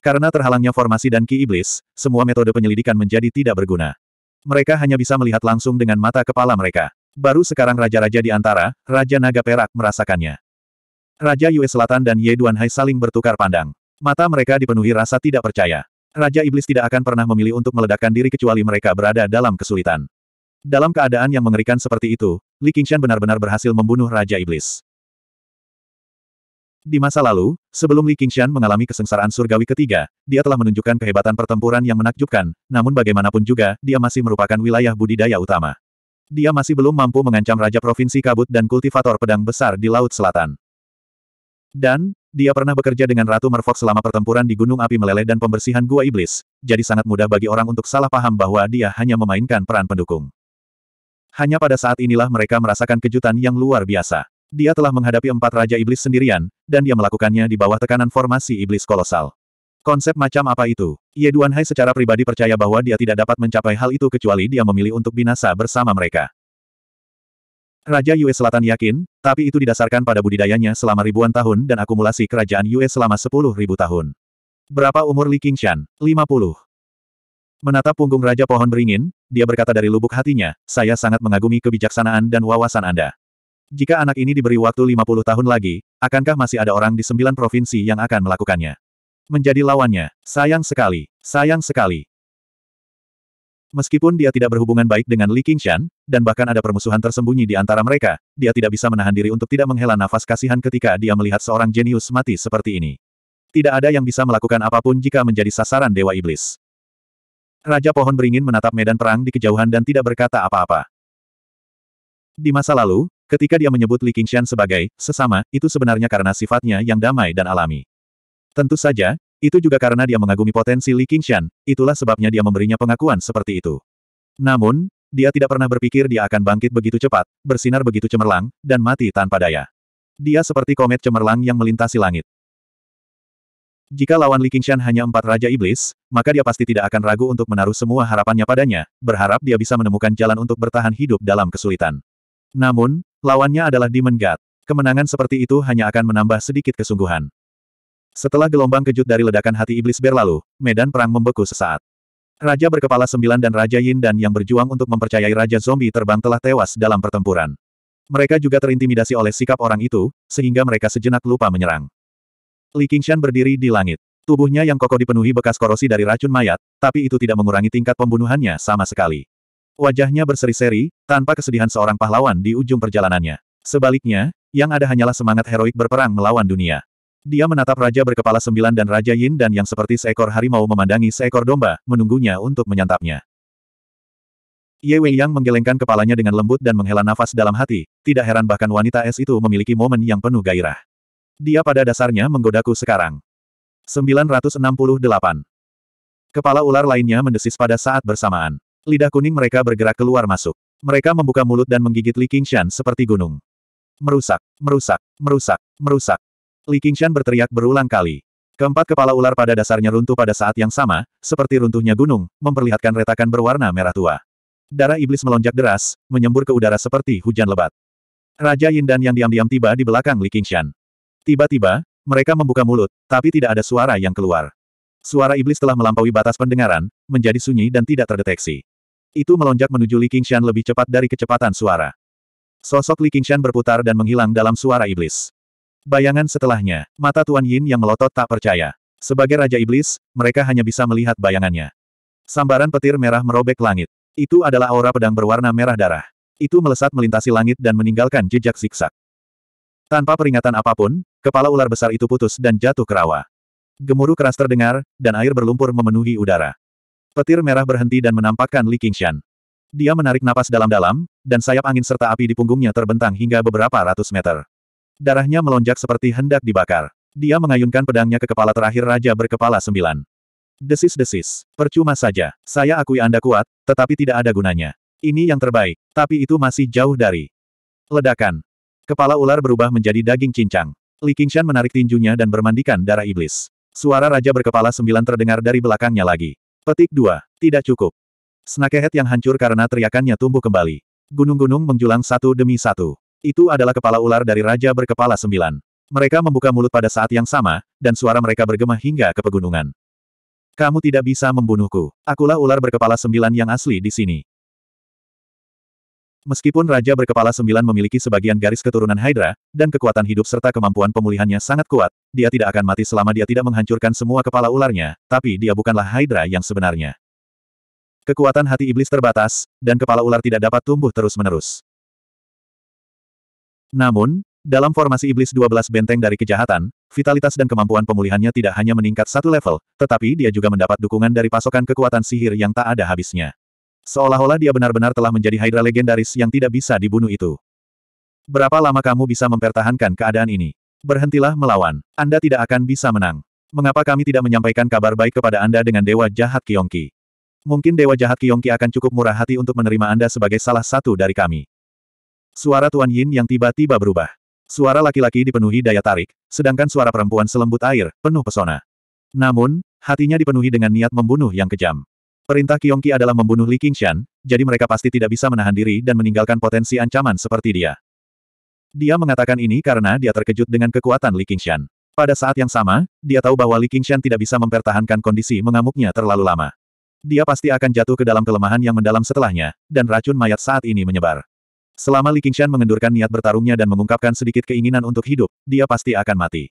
Karena terhalangnya formasi dan ki iblis, semua metode penyelidikan menjadi tidak berguna. Mereka hanya bisa melihat langsung dengan mata kepala mereka. Baru sekarang raja-raja di antara, Raja Naga Perak merasakannya. Raja Yue Selatan dan Ye Duanhai saling bertukar pandang. Mata mereka dipenuhi rasa tidak percaya. Raja Iblis tidak akan pernah memilih untuk meledakkan diri kecuali mereka berada dalam kesulitan. Dalam keadaan yang mengerikan seperti itu, Li Qingshan benar-benar berhasil membunuh Raja Iblis. Di masa lalu, sebelum Li Qingshan mengalami kesengsaraan surgawi ketiga, dia telah menunjukkan kehebatan pertempuran yang menakjubkan, namun bagaimanapun juga, dia masih merupakan wilayah budidaya utama. Dia masih belum mampu mengancam Raja Provinsi Kabut dan kultivator pedang besar di Laut Selatan. Dan, dia pernah bekerja dengan Ratu Merfok selama pertempuran di Gunung Api Meleleh dan pembersihan Gua Iblis, jadi sangat mudah bagi orang untuk salah paham bahwa dia hanya memainkan peran pendukung. Hanya pada saat inilah mereka merasakan kejutan yang luar biasa. Dia telah menghadapi empat Raja Iblis sendirian, dan dia melakukannya di bawah tekanan formasi Iblis Kolosal. Konsep macam apa itu? Ye Duanhai secara pribadi percaya bahwa dia tidak dapat mencapai hal itu kecuali dia memilih untuk binasa bersama mereka. Raja Yue Selatan yakin, tapi itu didasarkan pada budidayanya selama ribuan tahun dan akumulasi kerajaan Yue selama sepuluh ribu tahun. Berapa umur Li Qingshan? 50. Menatap punggung Raja Pohon Beringin, dia berkata dari lubuk hatinya, saya sangat mengagumi kebijaksanaan dan wawasan Anda. Jika anak ini diberi waktu 50 tahun lagi, akankah masih ada orang di sembilan provinsi yang akan melakukannya? menjadi lawannya. Sayang sekali, sayang sekali. Meskipun dia tidak berhubungan baik dengan Li Qingshan, dan bahkan ada permusuhan tersembunyi di antara mereka, dia tidak bisa menahan diri untuk tidak menghela nafas kasihan ketika dia melihat seorang jenius mati seperti ini. Tidak ada yang bisa melakukan apapun jika menjadi sasaran Dewa Iblis. Raja Pohon Beringin menatap medan perang di kejauhan dan tidak berkata apa-apa. Di masa lalu, ketika dia menyebut Li Qingshan sebagai sesama, itu sebenarnya karena sifatnya yang damai dan alami. Tentu saja, itu juga karena dia mengagumi potensi Li Qingshan, itulah sebabnya dia memberinya pengakuan seperti itu. Namun, dia tidak pernah berpikir dia akan bangkit begitu cepat, bersinar begitu cemerlang, dan mati tanpa daya. Dia seperti komet cemerlang yang melintasi langit. Jika lawan Li Qingshan hanya empat Raja Iblis, maka dia pasti tidak akan ragu untuk menaruh semua harapannya padanya, berharap dia bisa menemukan jalan untuk bertahan hidup dalam kesulitan. Namun, lawannya adalah Demon God. Kemenangan seperti itu hanya akan menambah sedikit kesungguhan. Setelah gelombang kejut dari ledakan hati iblis berlalu, medan perang membeku sesaat. Raja berkepala sembilan dan Raja Yin dan yang berjuang untuk mempercayai Raja Zombie terbang telah tewas dalam pertempuran. Mereka juga terintimidasi oleh sikap orang itu, sehingga mereka sejenak lupa menyerang. Li Qingshan berdiri di langit. Tubuhnya yang kokoh dipenuhi bekas korosi dari racun mayat, tapi itu tidak mengurangi tingkat pembunuhannya sama sekali. Wajahnya berseri-seri, tanpa kesedihan seorang pahlawan di ujung perjalanannya. Sebaliknya, yang ada hanyalah semangat heroik berperang melawan dunia. Dia menatap Raja berkepala sembilan dan Raja Yin dan yang seperti seekor harimau memandangi seekor domba, menunggunya untuk menyantapnya. Ye Wei Yang menggelengkan kepalanya dengan lembut dan menghela nafas dalam hati, tidak heran bahkan wanita es itu memiliki momen yang penuh gairah. Dia pada dasarnya menggodaku sekarang. 968. Kepala ular lainnya mendesis pada saat bersamaan. Lidah kuning mereka bergerak keluar masuk. Mereka membuka mulut dan menggigit Li Qingshan seperti gunung. Merusak, merusak, merusak, merusak. Li Qingshan berteriak berulang kali. Keempat kepala ular pada dasarnya runtuh pada saat yang sama, seperti runtuhnya gunung, memperlihatkan retakan berwarna merah tua. Darah iblis melonjak deras, menyembur ke udara seperti hujan lebat. Raja Yin dan yang diam-diam tiba di belakang Li Qingshan. Tiba-tiba, mereka membuka mulut, tapi tidak ada suara yang keluar. Suara iblis telah melampaui batas pendengaran, menjadi sunyi dan tidak terdeteksi. Itu melonjak menuju Li Qingshan lebih cepat dari kecepatan suara. Sosok Li Qingshan berputar dan menghilang dalam suara iblis. Bayangan setelahnya, mata Tuan Yin yang melotot tak percaya. Sebagai Raja Iblis, mereka hanya bisa melihat bayangannya. Sambaran petir merah merobek langit. Itu adalah aura pedang berwarna merah darah. Itu melesat melintasi langit dan meninggalkan jejak zigzag. Tanpa peringatan apapun, kepala ular besar itu putus dan jatuh ke rawa. Gemuruh keras terdengar, dan air berlumpur memenuhi udara. Petir merah berhenti dan menampakkan Li Qingshan. Dia menarik napas dalam-dalam, dan sayap angin serta api di punggungnya terbentang hingga beberapa ratus meter. Darahnya melonjak seperti hendak dibakar. Dia mengayunkan pedangnya ke kepala terakhir raja berkepala sembilan. Desis-desis. Percuma saja. Saya akui Anda kuat, tetapi tidak ada gunanya. Ini yang terbaik, tapi itu masih jauh dari. Ledakan. Kepala ular berubah menjadi daging cincang. Li Qingshan menarik tinjunya dan bermandikan darah iblis. Suara raja berkepala sembilan terdengar dari belakangnya lagi. Petik dua. Tidak cukup. Snakehead yang hancur karena teriakannya tumbuh kembali. Gunung-gunung menjulang satu demi satu. Itu adalah kepala ular dari Raja Berkepala Sembilan. Mereka membuka mulut pada saat yang sama, dan suara mereka bergema hingga ke pegunungan. Kamu tidak bisa membunuhku. Akulah ular berkepala sembilan yang asli di sini. Meskipun Raja Berkepala Sembilan memiliki sebagian garis keturunan Hydra, dan kekuatan hidup serta kemampuan pemulihannya sangat kuat, dia tidak akan mati selama dia tidak menghancurkan semua kepala ularnya, tapi dia bukanlah Hydra yang sebenarnya. Kekuatan hati iblis terbatas, dan kepala ular tidak dapat tumbuh terus-menerus. Namun, dalam formasi iblis 12 benteng dari kejahatan, vitalitas dan kemampuan pemulihannya tidak hanya meningkat satu level, tetapi dia juga mendapat dukungan dari pasokan kekuatan sihir yang tak ada habisnya. Seolah-olah dia benar-benar telah menjadi Hydra legendaris yang tidak bisa dibunuh itu. Berapa lama kamu bisa mempertahankan keadaan ini? Berhentilah melawan. Anda tidak akan bisa menang. Mengapa kami tidak menyampaikan kabar baik kepada Anda dengan Dewa Jahat Kiongki? Mungkin Dewa Jahat Kiongki akan cukup murah hati untuk menerima Anda sebagai salah satu dari kami. Suara Tuan Yin yang tiba-tiba berubah. Suara laki-laki dipenuhi daya tarik, sedangkan suara perempuan selembut air, penuh pesona. Namun, hatinya dipenuhi dengan niat membunuh yang kejam. Perintah Kiongki adalah membunuh Li Qingshan, jadi mereka pasti tidak bisa menahan diri dan meninggalkan potensi ancaman seperti dia. Dia mengatakan ini karena dia terkejut dengan kekuatan Li Qingshan. Pada saat yang sama, dia tahu bahwa Li Qingshan tidak bisa mempertahankan kondisi mengamuknya terlalu lama. Dia pasti akan jatuh ke dalam kelemahan yang mendalam setelahnya, dan racun mayat saat ini menyebar. Selama Li Qingshan mengendurkan niat bertarungnya dan mengungkapkan sedikit keinginan untuk hidup, dia pasti akan mati.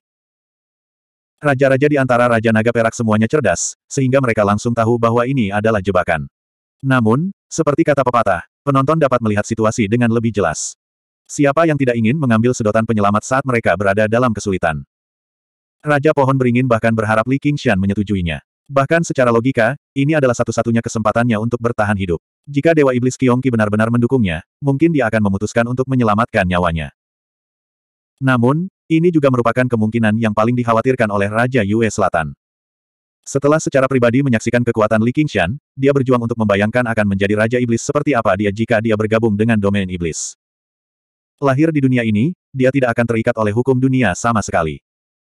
Raja-raja di antara Raja Naga Perak semuanya cerdas, sehingga mereka langsung tahu bahwa ini adalah jebakan. Namun, seperti kata pepatah, penonton dapat melihat situasi dengan lebih jelas. Siapa yang tidak ingin mengambil sedotan penyelamat saat mereka berada dalam kesulitan? Raja Pohon Beringin bahkan berharap Li Qingshan menyetujuinya. Bahkan secara logika, ini adalah satu-satunya kesempatannya untuk bertahan hidup. Jika Dewa Iblis Kiongki benar-benar mendukungnya, mungkin dia akan memutuskan untuk menyelamatkan nyawanya. Namun, ini juga merupakan kemungkinan yang paling dikhawatirkan oleh Raja Yue Selatan. Setelah secara pribadi menyaksikan kekuatan Li Qingshan, dia berjuang untuk membayangkan akan menjadi Raja Iblis seperti apa dia jika dia bergabung dengan domain iblis. Lahir di dunia ini, dia tidak akan terikat oleh hukum dunia sama sekali.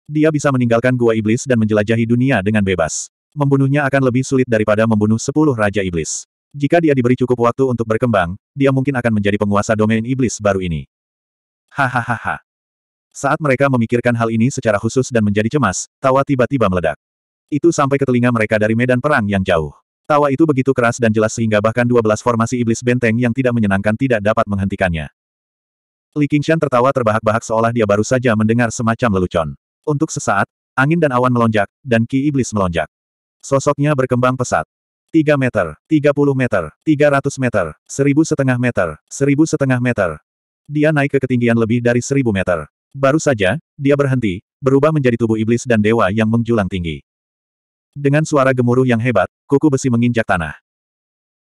Dia bisa meninggalkan gua iblis dan menjelajahi dunia dengan bebas. Membunuhnya akan lebih sulit daripada membunuh sepuluh Raja Iblis. Jika dia diberi cukup waktu untuk berkembang, dia mungkin akan menjadi penguasa domain iblis baru ini. Hahaha. Saat mereka memikirkan hal ini secara khusus dan menjadi cemas, tawa tiba-tiba meledak. Itu sampai ke telinga mereka dari medan perang yang jauh. Tawa itu begitu keras dan jelas sehingga bahkan 12 formasi iblis benteng yang tidak menyenangkan tidak dapat menghentikannya. Li Qingshan tertawa terbahak-bahak seolah dia baru saja mendengar semacam lelucon. Untuk sesaat, angin dan awan melonjak, dan ki iblis melonjak. Sosoknya berkembang pesat. 3 meter, 30 meter, 300 meter, 1000 setengah meter, 1000 setengah meter. Dia naik ke ketinggian lebih dari 1000 meter. Baru saja, dia berhenti, berubah menjadi tubuh iblis dan dewa yang menjulang tinggi. Dengan suara gemuruh yang hebat, kuku besi menginjak tanah.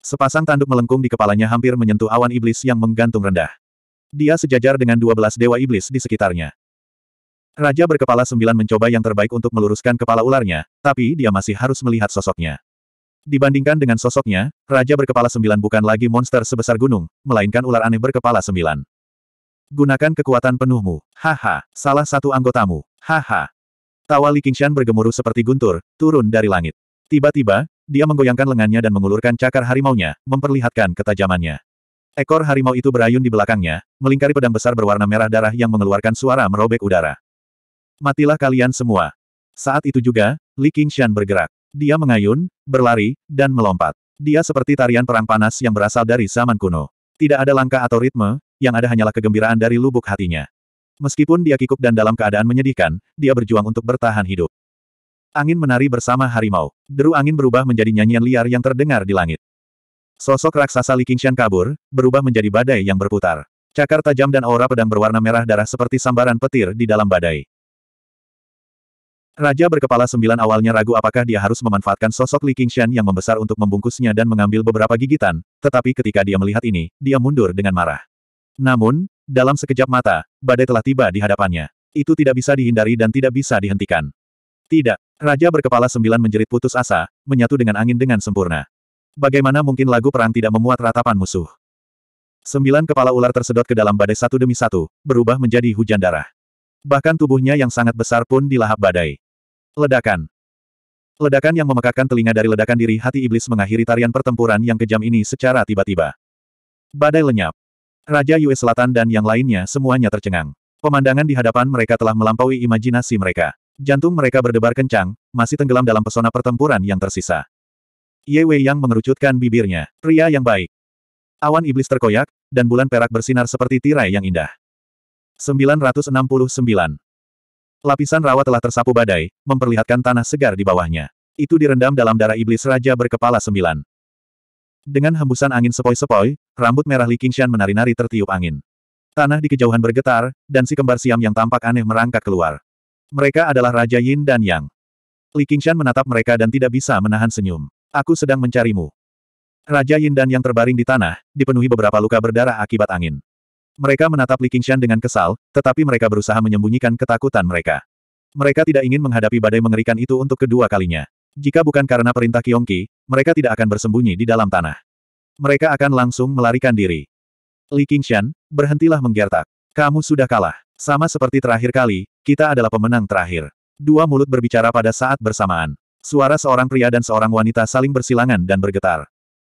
Sepasang tanduk melengkung di kepalanya hampir menyentuh awan iblis yang menggantung rendah. Dia sejajar dengan 12 dewa iblis di sekitarnya. Raja berkepala sembilan mencoba yang terbaik untuk meluruskan kepala ularnya, tapi dia masih harus melihat sosoknya. Dibandingkan dengan sosoknya, Raja berkepala sembilan bukan lagi monster sebesar gunung, melainkan ular aneh berkepala sembilan. Gunakan kekuatan penuhmu. Haha, salah satu anggotamu. Haha. Tawa Li Qingshan bergemuruh seperti guntur, turun dari langit. Tiba-tiba, dia menggoyangkan lengannya dan mengulurkan cakar harimaunya, memperlihatkan ketajamannya. Ekor harimau itu berayun di belakangnya, melingkari pedang besar berwarna merah darah yang mengeluarkan suara merobek udara. Matilah kalian semua. Saat itu juga, Li Qingshan bergerak. Dia mengayun, berlari, dan melompat. Dia seperti tarian perang panas yang berasal dari zaman kuno. Tidak ada langkah atau ritme, yang ada hanyalah kegembiraan dari lubuk hatinya. Meskipun dia kikuk dan dalam keadaan menyedihkan, dia berjuang untuk bertahan hidup. Angin menari bersama harimau. Deru angin berubah menjadi nyanyian liar yang terdengar di langit. Sosok raksasa Li Qingshan kabur, berubah menjadi badai yang berputar. Cakar tajam dan aura pedang berwarna merah darah seperti sambaran petir di dalam badai. Raja berkepala sembilan awalnya ragu apakah dia harus memanfaatkan sosok Li Qingshan yang membesar untuk membungkusnya dan mengambil beberapa gigitan, tetapi ketika dia melihat ini, dia mundur dengan marah. Namun, dalam sekejap mata, badai telah tiba di hadapannya. Itu tidak bisa dihindari dan tidak bisa dihentikan. Tidak, Raja berkepala sembilan menjerit putus asa, menyatu dengan angin dengan sempurna. Bagaimana mungkin lagu perang tidak memuat ratapan musuh? Sembilan kepala ular tersedot ke dalam badai satu demi satu, berubah menjadi hujan darah. Bahkan tubuhnya yang sangat besar pun dilahap badai. Ledakan. Ledakan yang memekakkan telinga dari ledakan diri hati iblis mengakhiri tarian pertempuran yang kejam ini secara tiba-tiba. Badai lenyap. Raja Yue Selatan dan yang lainnya semuanya tercengang. Pemandangan di hadapan mereka telah melampaui imajinasi mereka. Jantung mereka berdebar kencang, masih tenggelam dalam pesona pertempuran yang tersisa. Ye Wei yang mengerucutkan bibirnya. Pria yang baik. Awan iblis terkoyak, dan bulan perak bersinar seperti tirai yang indah. 969. Lapisan rawa telah tersapu badai, memperlihatkan tanah segar di bawahnya. Itu direndam dalam darah iblis raja berkepala sembilan. Dengan hembusan angin sepoi-sepoi, rambut merah Li Qingshan menari-nari tertiup angin. Tanah di kejauhan bergetar, dan si kembar siam yang tampak aneh merangkak keluar. Mereka adalah Raja Yin dan Yang. Li Qingshan menatap mereka dan tidak bisa menahan senyum. Aku sedang mencarimu. Raja Yin dan Yang terbaring di tanah, dipenuhi beberapa luka berdarah akibat angin. Mereka menatap Li Qingshan dengan kesal, tetapi mereka berusaha menyembunyikan ketakutan mereka. Mereka tidak ingin menghadapi badai mengerikan itu untuk kedua kalinya. Jika bukan karena perintah Kiongki, mereka tidak akan bersembunyi di dalam tanah. Mereka akan langsung melarikan diri. Li Qingshan, berhentilah menggertak. Kamu sudah kalah. Sama seperti terakhir kali, kita adalah pemenang terakhir. Dua mulut berbicara pada saat bersamaan. Suara seorang pria dan seorang wanita saling bersilangan dan bergetar.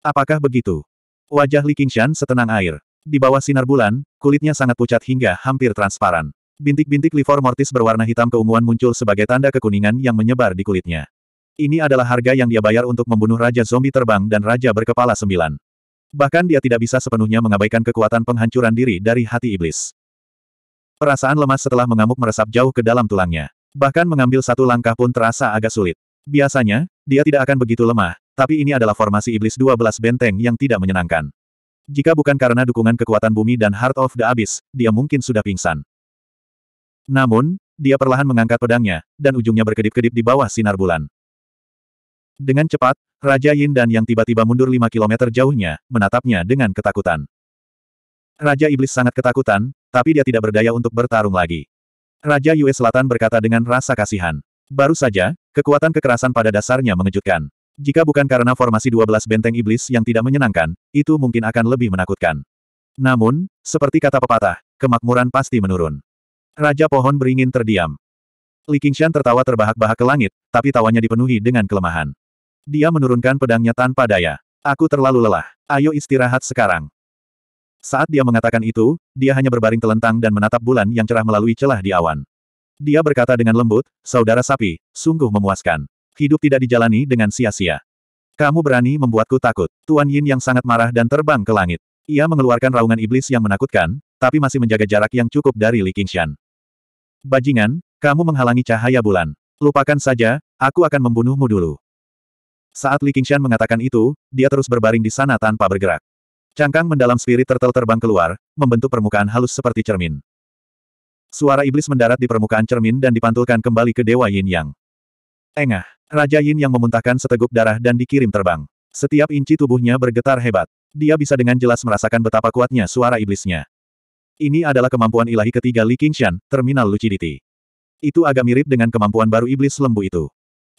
Apakah begitu? Wajah Li Qingshan setenang air. Di bawah sinar bulan, kulitnya sangat pucat hingga hampir transparan. Bintik-bintik livor mortis berwarna hitam keunguan muncul sebagai tanda kekuningan yang menyebar di kulitnya. Ini adalah harga yang dia bayar untuk membunuh Raja Zombie Terbang dan Raja Berkepala Sembilan. Bahkan dia tidak bisa sepenuhnya mengabaikan kekuatan penghancuran diri dari hati iblis. Perasaan lemas setelah mengamuk meresap jauh ke dalam tulangnya. Bahkan mengambil satu langkah pun terasa agak sulit. Biasanya, dia tidak akan begitu lemah, tapi ini adalah formasi iblis 12 benteng yang tidak menyenangkan. Jika bukan karena dukungan kekuatan bumi dan Heart of the Abyss, dia mungkin sudah pingsan. Namun, dia perlahan mengangkat pedangnya, dan ujungnya berkedip-kedip di bawah sinar bulan. Dengan cepat, Raja Yin dan yang tiba-tiba mundur 5 kilometer jauhnya, menatapnya dengan ketakutan. Raja Iblis sangat ketakutan, tapi dia tidak berdaya untuk bertarung lagi. Raja Yue Selatan berkata dengan rasa kasihan. Baru saja, kekuatan kekerasan pada dasarnya mengejutkan. Jika bukan karena formasi 12 benteng iblis yang tidak menyenangkan, itu mungkin akan lebih menakutkan. Namun, seperti kata pepatah, kemakmuran pasti menurun. Raja pohon beringin terdiam. Li Qingshan tertawa terbahak-bahak ke langit, tapi tawanya dipenuhi dengan kelemahan. Dia menurunkan pedangnya tanpa daya. Aku terlalu lelah. Ayo istirahat sekarang. Saat dia mengatakan itu, dia hanya berbaring telentang dan menatap bulan yang cerah melalui celah di awan. Dia berkata dengan lembut, saudara sapi, sungguh memuaskan. Hidup tidak dijalani dengan sia-sia. Kamu berani membuatku takut. Tuan Yin yang sangat marah dan terbang ke langit. Ia mengeluarkan raungan iblis yang menakutkan, tapi masih menjaga jarak yang cukup dari Li Qingshan. Bajingan, kamu menghalangi cahaya bulan. Lupakan saja, aku akan membunuhmu dulu. Saat Li Qingshan mengatakan itu, dia terus berbaring di sana tanpa bergerak. Cangkang mendalam spirit turtle terbang keluar, membentuk permukaan halus seperti cermin. Suara iblis mendarat di permukaan cermin dan dipantulkan kembali ke Dewa Yin Yang. Engah. Raja Yin yang memuntahkan seteguk darah dan dikirim terbang. Setiap inci tubuhnya bergetar hebat. Dia bisa dengan jelas merasakan betapa kuatnya suara iblisnya. Ini adalah kemampuan ilahi ketiga Li Qingshan, Terminal Lucidity. Itu agak mirip dengan kemampuan baru iblis lembu itu.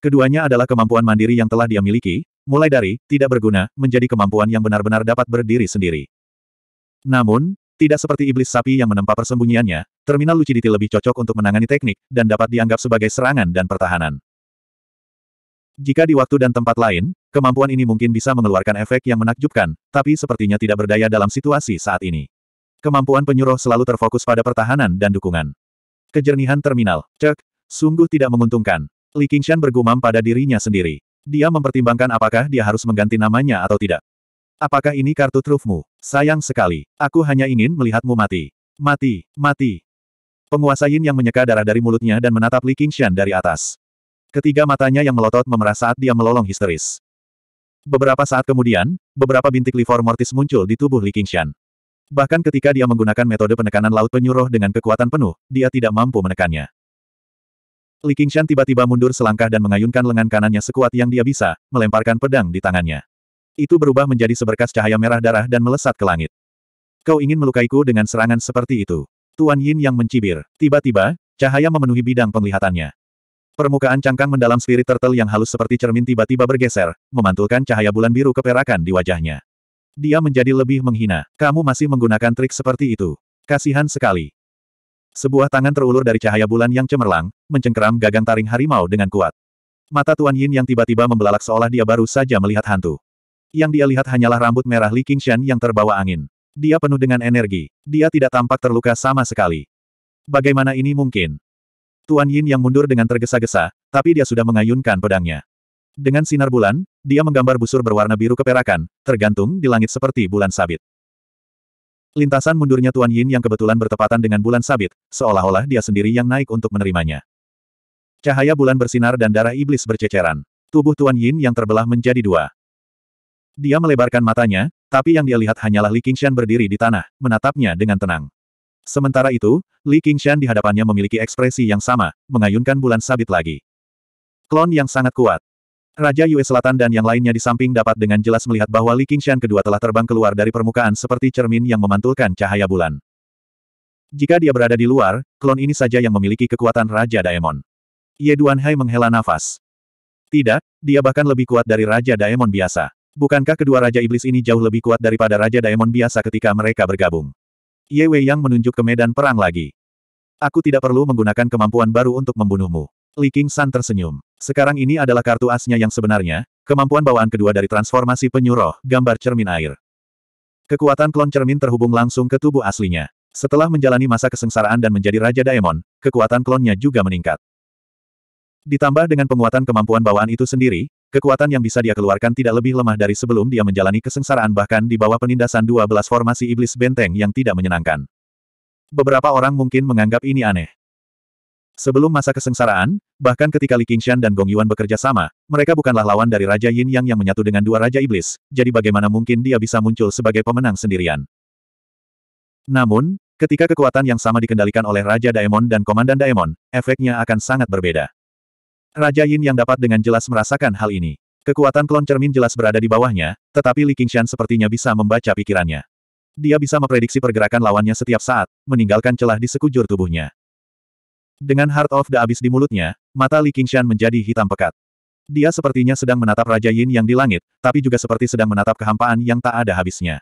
Keduanya adalah kemampuan mandiri yang telah dia miliki, mulai dari, tidak berguna, menjadi kemampuan yang benar-benar dapat berdiri sendiri. Namun, tidak seperti iblis sapi yang menempa persembunyiannya, terminal lucidity lebih cocok untuk menangani teknik, dan dapat dianggap sebagai serangan dan pertahanan. Jika di waktu dan tempat lain, kemampuan ini mungkin bisa mengeluarkan efek yang menakjubkan, tapi sepertinya tidak berdaya dalam situasi saat ini. Kemampuan penyuruh selalu terfokus pada pertahanan dan dukungan. Kejernihan terminal, cek, sungguh tidak menguntungkan. Li Qingshan bergumam pada dirinya sendiri. Dia mempertimbangkan apakah dia harus mengganti namanya atau tidak. Apakah ini kartu trufmu? Sayang sekali. Aku hanya ingin melihatmu mati. Mati, mati. Penguasa yang menyeka darah dari mulutnya dan menatap Li Qingshan dari atas. Ketiga matanya yang melotot memerah saat dia melolong histeris. Beberapa saat kemudian, beberapa bintik livor mortis muncul di tubuh Li Qingshan. Bahkan ketika dia menggunakan metode penekanan laut penyuruh dengan kekuatan penuh, dia tidak mampu menekannya. Li Qingshan tiba-tiba mundur selangkah dan mengayunkan lengan kanannya sekuat yang dia bisa, melemparkan pedang di tangannya. Itu berubah menjadi seberkas cahaya merah darah dan melesat ke langit. Kau ingin melukaiku dengan serangan seperti itu. Tuan Yin yang mencibir. Tiba-tiba, cahaya memenuhi bidang penglihatannya. Permukaan cangkang mendalam spirit turtle yang halus seperti cermin tiba-tiba bergeser, memantulkan cahaya bulan biru keperakan di wajahnya. Dia menjadi lebih menghina. Kamu masih menggunakan trik seperti itu. Kasihan sekali. Sebuah tangan terulur dari cahaya bulan yang cemerlang, mencengkeram gagang taring harimau dengan kuat. Mata Tuan Yin yang tiba-tiba membelalak seolah dia baru saja melihat hantu. Yang dia lihat hanyalah rambut merah Li Qingshan yang terbawa angin. Dia penuh dengan energi. Dia tidak tampak terluka sama sekali. Bagaimana ini mungkin? Tuan Yin yang mundur dengan tergesa-gesa, tapi dia sudah mengayunkan pedangnya. Dengan sinar bulan, dia menggambar busur berwarna biru keperakan, tergantung di langit seperti bulan sabit. Lintasan mundurnya Tuan Yin yang kebetulan bertepatan dengan bulan sabit, seolah-olah dia sendiri yang naik untuk menerimanya. Cahaya bulan bersinar dan darah iblis berceceran. Tubuh Tuan Yin yang terbelah menjadi dua. Dia melebarkan matanya, tapi yang dia lihat hanyalah Li Qingshan berdiri di tanah, menatapnya dengan tenang. Sementara itu, Li Qingshan di hadapannya memiliki ekspresi yang sama, mengayunkan bulan sabit lagi. Klon yang sangat kuat. Raja Yue Selatan dan yang lainnya di samping dapat dengan jelas melihat bahwa Li Qingshan kedua telah terbang keluar dari permukaan seperti cermin yang memantulkan cahaya bulan. Jika dia berada di luar, klon ini saja yang memiliki kekuatan Raja Daemon. Ye Duanhai menghela nafas. Tidak, dia bahkan lebih kuat dari Raja Daemon biasa. Bukankah kedua Raja Iblis ini jauh lebih kuat daripada Raja Daemon biasa ketika mereka bergabung? Ye Wei Yang menunjuk ke medan perang lagi. Aku tidak perlu menggunakan kemampuan baru untuk membunuhmu. Li Qing San tersenyum. Sekarang ini adalah kartu asnya yang sebenarnya, kemampuan bawaan kedua dari transformasi penyuruh, gambar cermin air. Kekuatan klon cermin terhubung langsung ke tubuh aslinya. Setelah menjalani masa kesengsaraan dan menjadi Raja Daemon, kekuatan klonnya juga meningkat. Ditambah dengan penguatan kemampuan bawaan itu sendiri, Kekuatan yang bisa dia keluarkan tidak lebih lemah dari sebelum dia menjalani kesengsaraan bahkan di bawah penindasan 12 formasi iblis benteng yang tidak menyenangkan. Beberapa orang mungkin menganggap ini aneh. Sebelum masa kesengsaraan, bahkan ketika Li Qingshan dan Gong Yuan bekerja sama, mereka bukanlah lawan dari Raja Yin Yang yang menyatu dengan dua Raja Iblis, jadi bagaimana mungkin dia bisa muncul sebagai pemenang sendirian. Namun, ketika kekuatan yang sama dikendalikan oleh Raja Daemon dan Komandan Daemon, efeknya akan sangat berbeda. Raja Yin yang dapat dengan jelas merasakan hal ini. Kekuatan klon cermin jelas berada di bawahnya, tetapi Li Qingshan sepertinya bisa membaca pikirannya. Dia bisa memprediksi pergerakan lawannya setiap saat, meninggalkan celah di sekujur tubuhnya. Dengan Heart of the Abyss di mulutnya, mata Li Qingshan menjadi hitam pekat. Dia sepertinya sedang menatap Raja Yin yang di langit, tapi juga seperti sedang menatap kehampaan yang tak ada habisnya.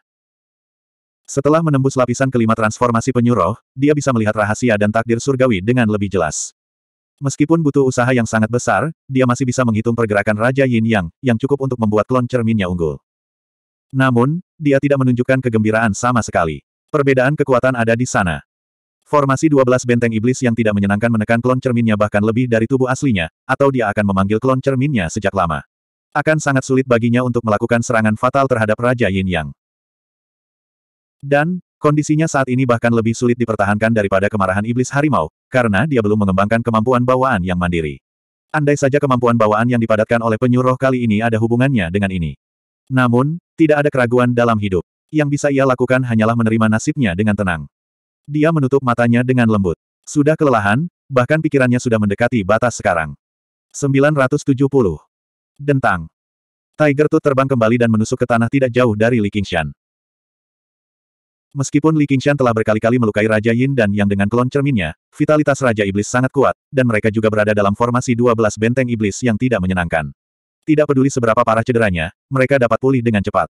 Setelah menembus lapisan kelima transformasi penyuruh, dia bisa melihat rahasia dan takdir surgawi dengan lebih jelas. Meskipun butuh usaha yang sangat besar, dia masih bisa menghitung pergerakan Raja Yin Yang, yang cukup untuk membuat klon cerminnya unggul. Namun, dia tidak menunjukkan kegembiraan sama sekali. Perbedaan kekuatan ada di sana. Formasi 12 benteng iblis yang tidak menyenangkan menekan klon cerminnya bahkan lebih dari tubuh aslinya, atau dia akan memanggil klon cerminnya sejak lama. Akan sangat sulit baginya untuk melakukan serangan fatal terhadap Raja Yin Yang. Dan, Kondisinya saat ini bahkan lebih sulit dipertahankan daripada kemarahan iblis harimau, karena dia belum mengembangkan kemampuan bawaan yang mandiri. Andai saja kemampuan bawaan yang dipadatkan oleh penyuruh kali ini ada hubungannya dengan ini. Namun, tidak ada keraguan dalam hidup. Yang bisa ia lakukan hanyalah menerima nasibnya dengan tenang. Dia menutup matanya dengan lembut. Sudah kelelahan, bahkan pikirannya sudah mendekati batas sekarang. 970. Dentang. Tiger Tooth terbang kembali dan menusuk ke tanah tidak jauh dari Li Qingshan. Meskipun Li Qingshan telah berkali-kali melukai Raja Yin dan Yang dengan klon cerminnya, vitalitas Raja Iblis sangat kuat, dan mereka juga berada dalam formasi 12 benteng iblis yang tidak menyenangkan. Tidak peduli seberapa parah cederanya, mereka dapat pulih dengan cepat.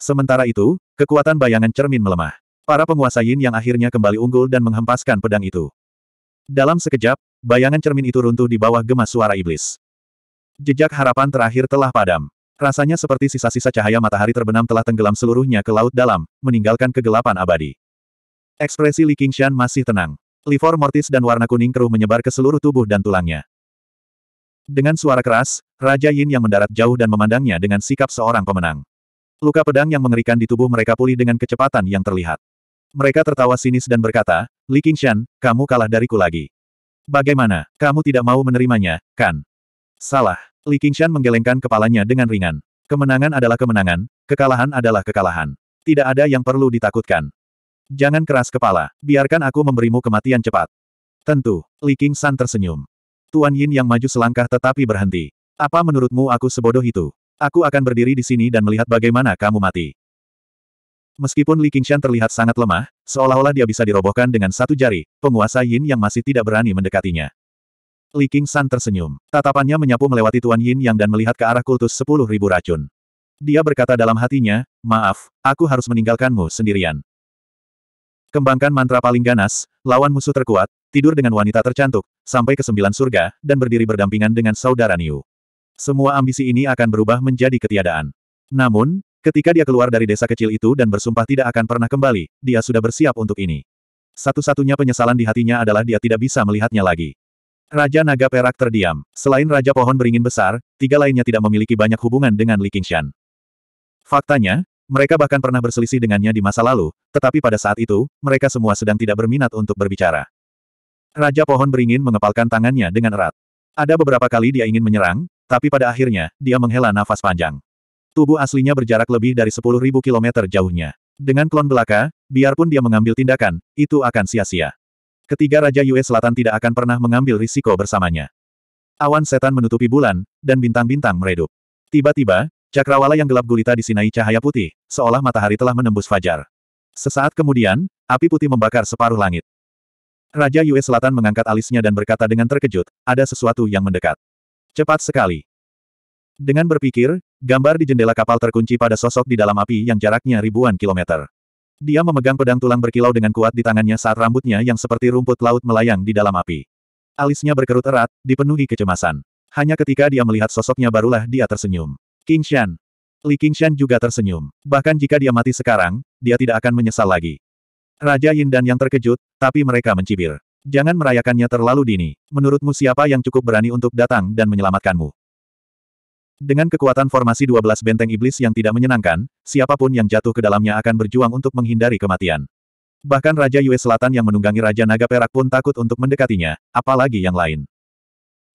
Sementara itu, kekuatan bayangan cermin melemah. Para penguasa Yin yang akhirnya kembali unggul dan menghempaskan pedang itu. Dalam sekejap, bayangan cermin itu runtuh di bawah gemas suara iblis. Jejak harapan terakhir telah padam. Rasanya seperti sisa-sisa cahaya matahari terbenam telah tenggelam seluruhnya ke laut dalam, meninggalkan kegelapan abadi. Ekspresi Li Qingshan masih tenang. Livor mortis dan warna kuning keruh menyebar ke seluruh tubuh dan tulangnya. Dengan suara keras, Raja Yin yang mendarat jauh dan memandangnya dengan sikap seorang pemenang. Luka pedang yang mengerikan di tubuh mereka pulih dengan kecepatan yang terlihat. Mereka tertawa sinis dan berkata, Li Qingshan, kamu kalah dariku lagi. Bagaimana, kamu tidak mau menerimanya, kan? Salah. Li Qingshan menggelengkan kepalanya dengan ringan. Kemenangan adalah kemenangan, kekalahan adalah kekalahan. Tidak ada yang perlu ditakutkan. Jangan keras kepala, biarkan aku memberimu kematian cepat. Tentu, Li Qingshan tersenyum. Tuan Yin yang maju selangkah tetapi berhenti. Apa menurutmu aku sebodoh itu? Aku akan berdiri di sini dan melihat bagaimana kamu mati. Meskipun Li Qingshan terlihat sangat lemah, seolah-olah dia bisa dirobohkan dengan satu jari, penguasa Yin yang masih tidak berani mendekatinya. Li San tersenyum. Tatapannya menyapu melewati Tuan Yin Yang dan melihat ke arah kultus sepuluh ribu racun. Dia berkata dalam hatinya, maaf, aku harus meninggalkanmu sendirian. Kembangkan mantra paling ganas, lawan musuh terkuat, tidur dengan wanita tercantik, sampai ke sembilan surga, dan berdiri berdampingan dengan saudara Niu. Semua ambisi ini akan berubah menjadi ketiadaan. Namun, ketika dia keluar dari desa kecil itu dan bersumpah tidak akan pernah kembali, dia sudah bersiap untuk ini. Satu-satunya penyesalan di hatinya adalah dia tidak bisa melihatnya lagi. Raja Naga Perak terdiam. Selain Raja Pohon Beringin Besar, tiga lainnya tidak memiliki banyak hubungan dengan Li Qingshan. Faktanya, mereka bahkan pernah berselisih dengannya di masa lalu, tetapi pada saat itu, mereka semua sedang tidak berminat untuk berbicara. Raja Pohon Beringin mengepalkan tangannya dengan erat. Ada beberapa kali dia ingin menyerang, tapi pada akhirnya, dia menghela nafas panjang. Tubuh aslinya berjarak lebih dari 10.000 km jauhnya. Dengan klon belaka, biarpun dia mengambil tindakan, itu akan sia-sia. Ketiga Raja Yue Selatan tidak akan pernah mengambil risiko bersamanya. Awan setan menutupi bulan, dan bintang-bintang meredup. Tiba-tiba, cakrawala yang gelap gulita disinai cahaya putih, seolah matahari telah menembus fajar. Sesaat kemudian, api putih membakar separuh langit. Raja Yue Selatan mengangkat alisnya dan berkata dengan terkejut, ada sesuatu yang mendekat. Cepat sekali. Dengan berpikir, gambar di jendela kapal terkunci pada sosok di dalam api yang jaraknya ribuan kilometer. Dia memegang pedang tulang berkilau dengan kuat di tangannya saat rambutnya yang seperti rumput laut melayang di dalam api. Alisnya berkerut erat, dipenuhi kecemasan. Hanya ketika dia melihat sosoknya barulah dia tersenyum. King Shan. Li king Shan juga tersenyum. Bahkan jika dia mati sekarang, dia tidak akan menyesal lagi. Raja Yin dan yang terkejut, tapi mereka mencibir. Jangan merayakannya terlalu dini. Menurutmu siapa yang cukup berani untuk datang dan menyelamatkanmu? Dengan kekuatan formasi 12 benteng iblis yang tidak menyenangkan, siapapun yang jatuh ke dalamnya akan berjuang untuk menghindari kematian. Bahkan Raja Yue Selatan yang menunggangi Raja Naga Perak pun takut untuk mendekatinya, apalagi yang lain.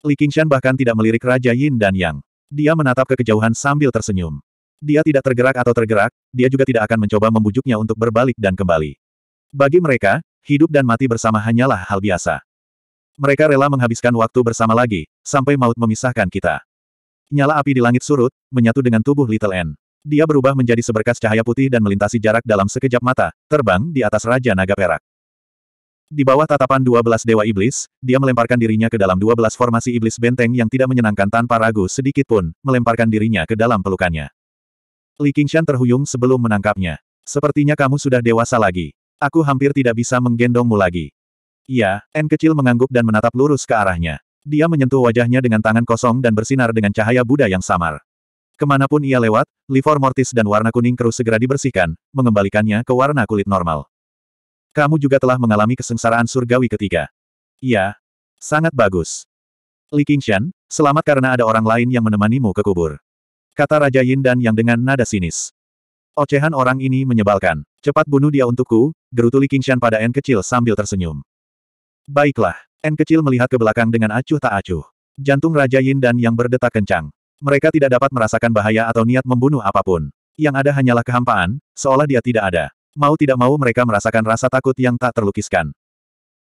Li Qingshan bahkan tidak melirik Raja Yin dan Yang. Dia menatap ke kejauhan sambil tersenyum. Dia tidak tergerak atau tergerak, dia juga tidak akan mencoba membujuknya untuk berbalik dan kembali. Bagi mereka, hidup dan mati bersama hanyalah hal biasa. Mereka rela menghabiskan waktu bersama lagi, sampai maut memisahkan kita. Nyala api di langit surut, menyatu dengan tubuh Little N. Dia berubah menjadi seberkas cahaya putih dan melintasi jarak dalam sekejap mata, terbang di atas Raja Naga Perak. Di bawah tatapan dua belas Dewa Iblis, dia melemparkan dirinya ke dalam dua belas formasi iblis benteng yang tidak menyenangkan tanpa ragu sedikit pun, melemparkan dirinya ke dalam pelukannya. Li Qingshan terhuyung sebelum menangkapnya. Sepertinya kamu sudah dewasa lagi. Aku hampir tidak bisa menggendongmu lagi. Iya, N kecil mengangguk dan menatap lurus ke arahnya. Dia menyentuh wajahnya dengan tangan kosong dan bersinar dengan cahaya Buddha yang samar. Kemanapun ia lewat, livor mortis dan warna kuning keruh segera dibersihkan, mengembalikannya ke warna kulit normal. Kamu juga telah mengalami kesengsaraan surgawi ketiga. Iya. Sangat bagus. Li Qingshan, selamat karena ada orang lain yang menemanimu ke kubur. Kata Raja Yin dan Yang dengan nada sinis. Ocehan orang ini menyebalkan. Cepat bunuh dia untukku, gerutu Li Qingshan pada N kecil sambil tersenyum. Baiklah. N kecil melihat ke belakang dengan acuh tak acuh. Jantung Raja Yin dan Yang berdetak kencang. Mereka tidak dapat merasakan bahaya atau niat membunuh apapun. Yang ada hanyalah kehampaan, seolah dia tidak ada. Mau tidak mau mereka merasakan rasa takut yang tak terlukiskan.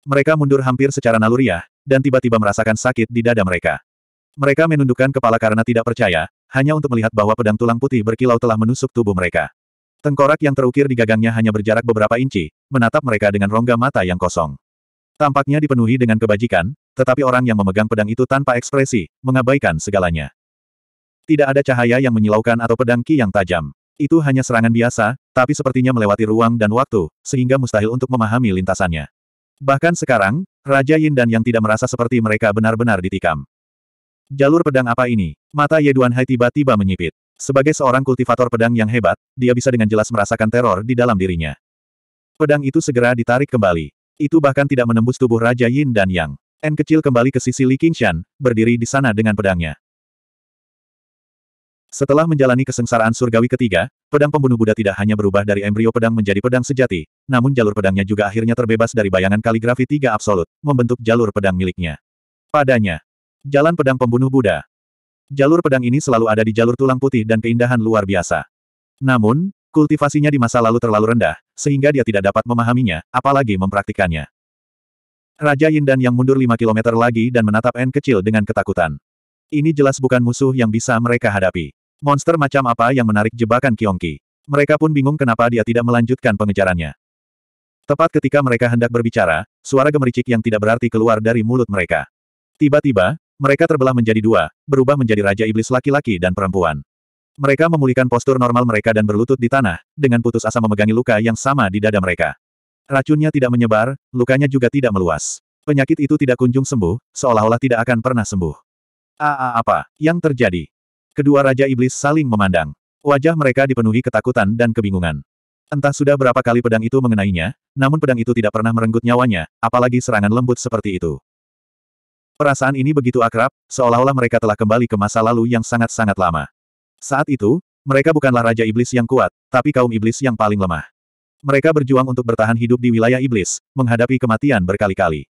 Mereka mundur hampir secara naluriah, dan tiba-tiba merasakan sakit di dada mereka. Mereka menundukkan kepala karena tidak percaya, hanya untuk melihat bahwa pedang tulang putih berkilau telah menusuk tubuh mereka. Tengkorak yang terukir di gagangnya hanya berjarak beberapa inci, menatap mereka dengan rongga mata yang kosong. Tampaknya dipenuhi dengan kebajikan, tetapi orang yang memegang pedang itu tanpa ekspresi, mengabaikan segalanya. Tidak ada cahaya yang menyilaukan atau pedang ki yang tajam. Itu hanya serangan biasa, tapi sepertinya melewati ruang dan waktu, sehingga mustahil untuk memahami lintasannya. Bahkan sekarang, Raja Yin dan yang tidak merasa seperti mereka benar-benar ditikam. Jalur pedang apa ini? Mata Ye Duan Hai tiba-tiba menyipit. Sebagai seorang kultivator pedang yang hebat, dia bisa dengan jelas merasakan teror di dalam dirinya. Pedang itu segera ditarik kembali. Itu bahkan tidak menembus tubuh Raja Yin dan Yang. N kecil kembali ke sisi Li Qingshan, berdiri di sana dengan pedangnya. Setelah menjalani kesengsaraan surgawi ketiga, pedang pembunuh Buddha tidak hanya berubah dari embrio pedang menjadi pedang sejati, namun jalur pedangnya juga akhirnya terbebas dari bayangan kaligrafi tiga absolut, membentuk jalur pedang miliknya. Padanya, jalan pedang pembunuh Buddha. Jalur pedang ini selalu ada di jalur tulang putih dan keindahan luar biasa. Namun, Kultivasinya di masa lalu terlalu rendah, sehingga dia tidak dapat memahaminya, apalagi mempraktikannya. Raja Yin dan yang mundur 5 km lagi dan menatap N kecil dengan ketakutan. Ini jelas bukan musuh yang bisa mereka hadapi. Monster macam apa yang menarik jebakan Kiongki. Mereka pun bingung kenapa dia tidak melanjutkan pengejarannya. Tepat ketika mereka hendak berbicara, suara gemericik yang tidak berarti keluar dari mulut mereka. Tiba-tiba, mereka terbelah menjadi dua, berubah menjadi Raja Iblis laki-laki dan perempuan. Mereka memulihkan postur normal mereka dan berlutut di tanah, dengan putus asa memegangi luka yang sama di dada mereka. Racunnya tidak menyebar, lukanya juga tidak meluas. Penyakit itu tidak kunjung sembuh, seolah-olah tidak akan pernah sembuh. Aa ah, ah, apa yang terjadi? Kedua Raja Iblis saling memandang. Wajah mereka dipenuhi ketakutan dan kebingungan. Entah sudah berapa kali pedang itu mengenainya, namun pedang itu tidak pernah merenggut nyawanya, apalagi serangan lembut seperti itu. Perasaan ini begitu akrab, seolah-olah mereka telah kembali ke masa lalu yang sangat-sangat lama. Saat itu, mereka bukanlah Raja Iblis yang kuat, tapi kaum Iblis yang paling lemah. Mereka berjuang untuk bertahan hidup di wilayah Iblis, menghadapi kematian berkali-kali.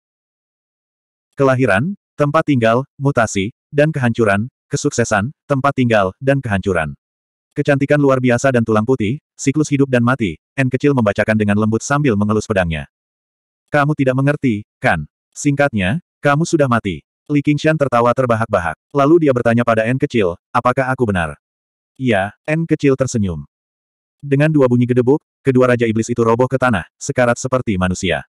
Kelahiran, tempat tinggal, mutasi, dan kehancuran, kesuksesan, tempat tinggal, dan kehancuran. Kecantikan luar biasa dan tulang putih, siklus hidup dan mati, N kecil membacakan dengan lembut sambil mengelus pedangnya. Kamu tidak mengerti, kan? Singkatnya, kamu sudah mati. Li Qingshan tertawa terbahak-bahak. Lalu dia bertanya pada N kecil, apakah aku benar? Iya, N kecil tersenyum. Dengan dua bunyi gedebuk, kedua Raja Iblis itu roboh ke tanah, sekarat seperti manusia.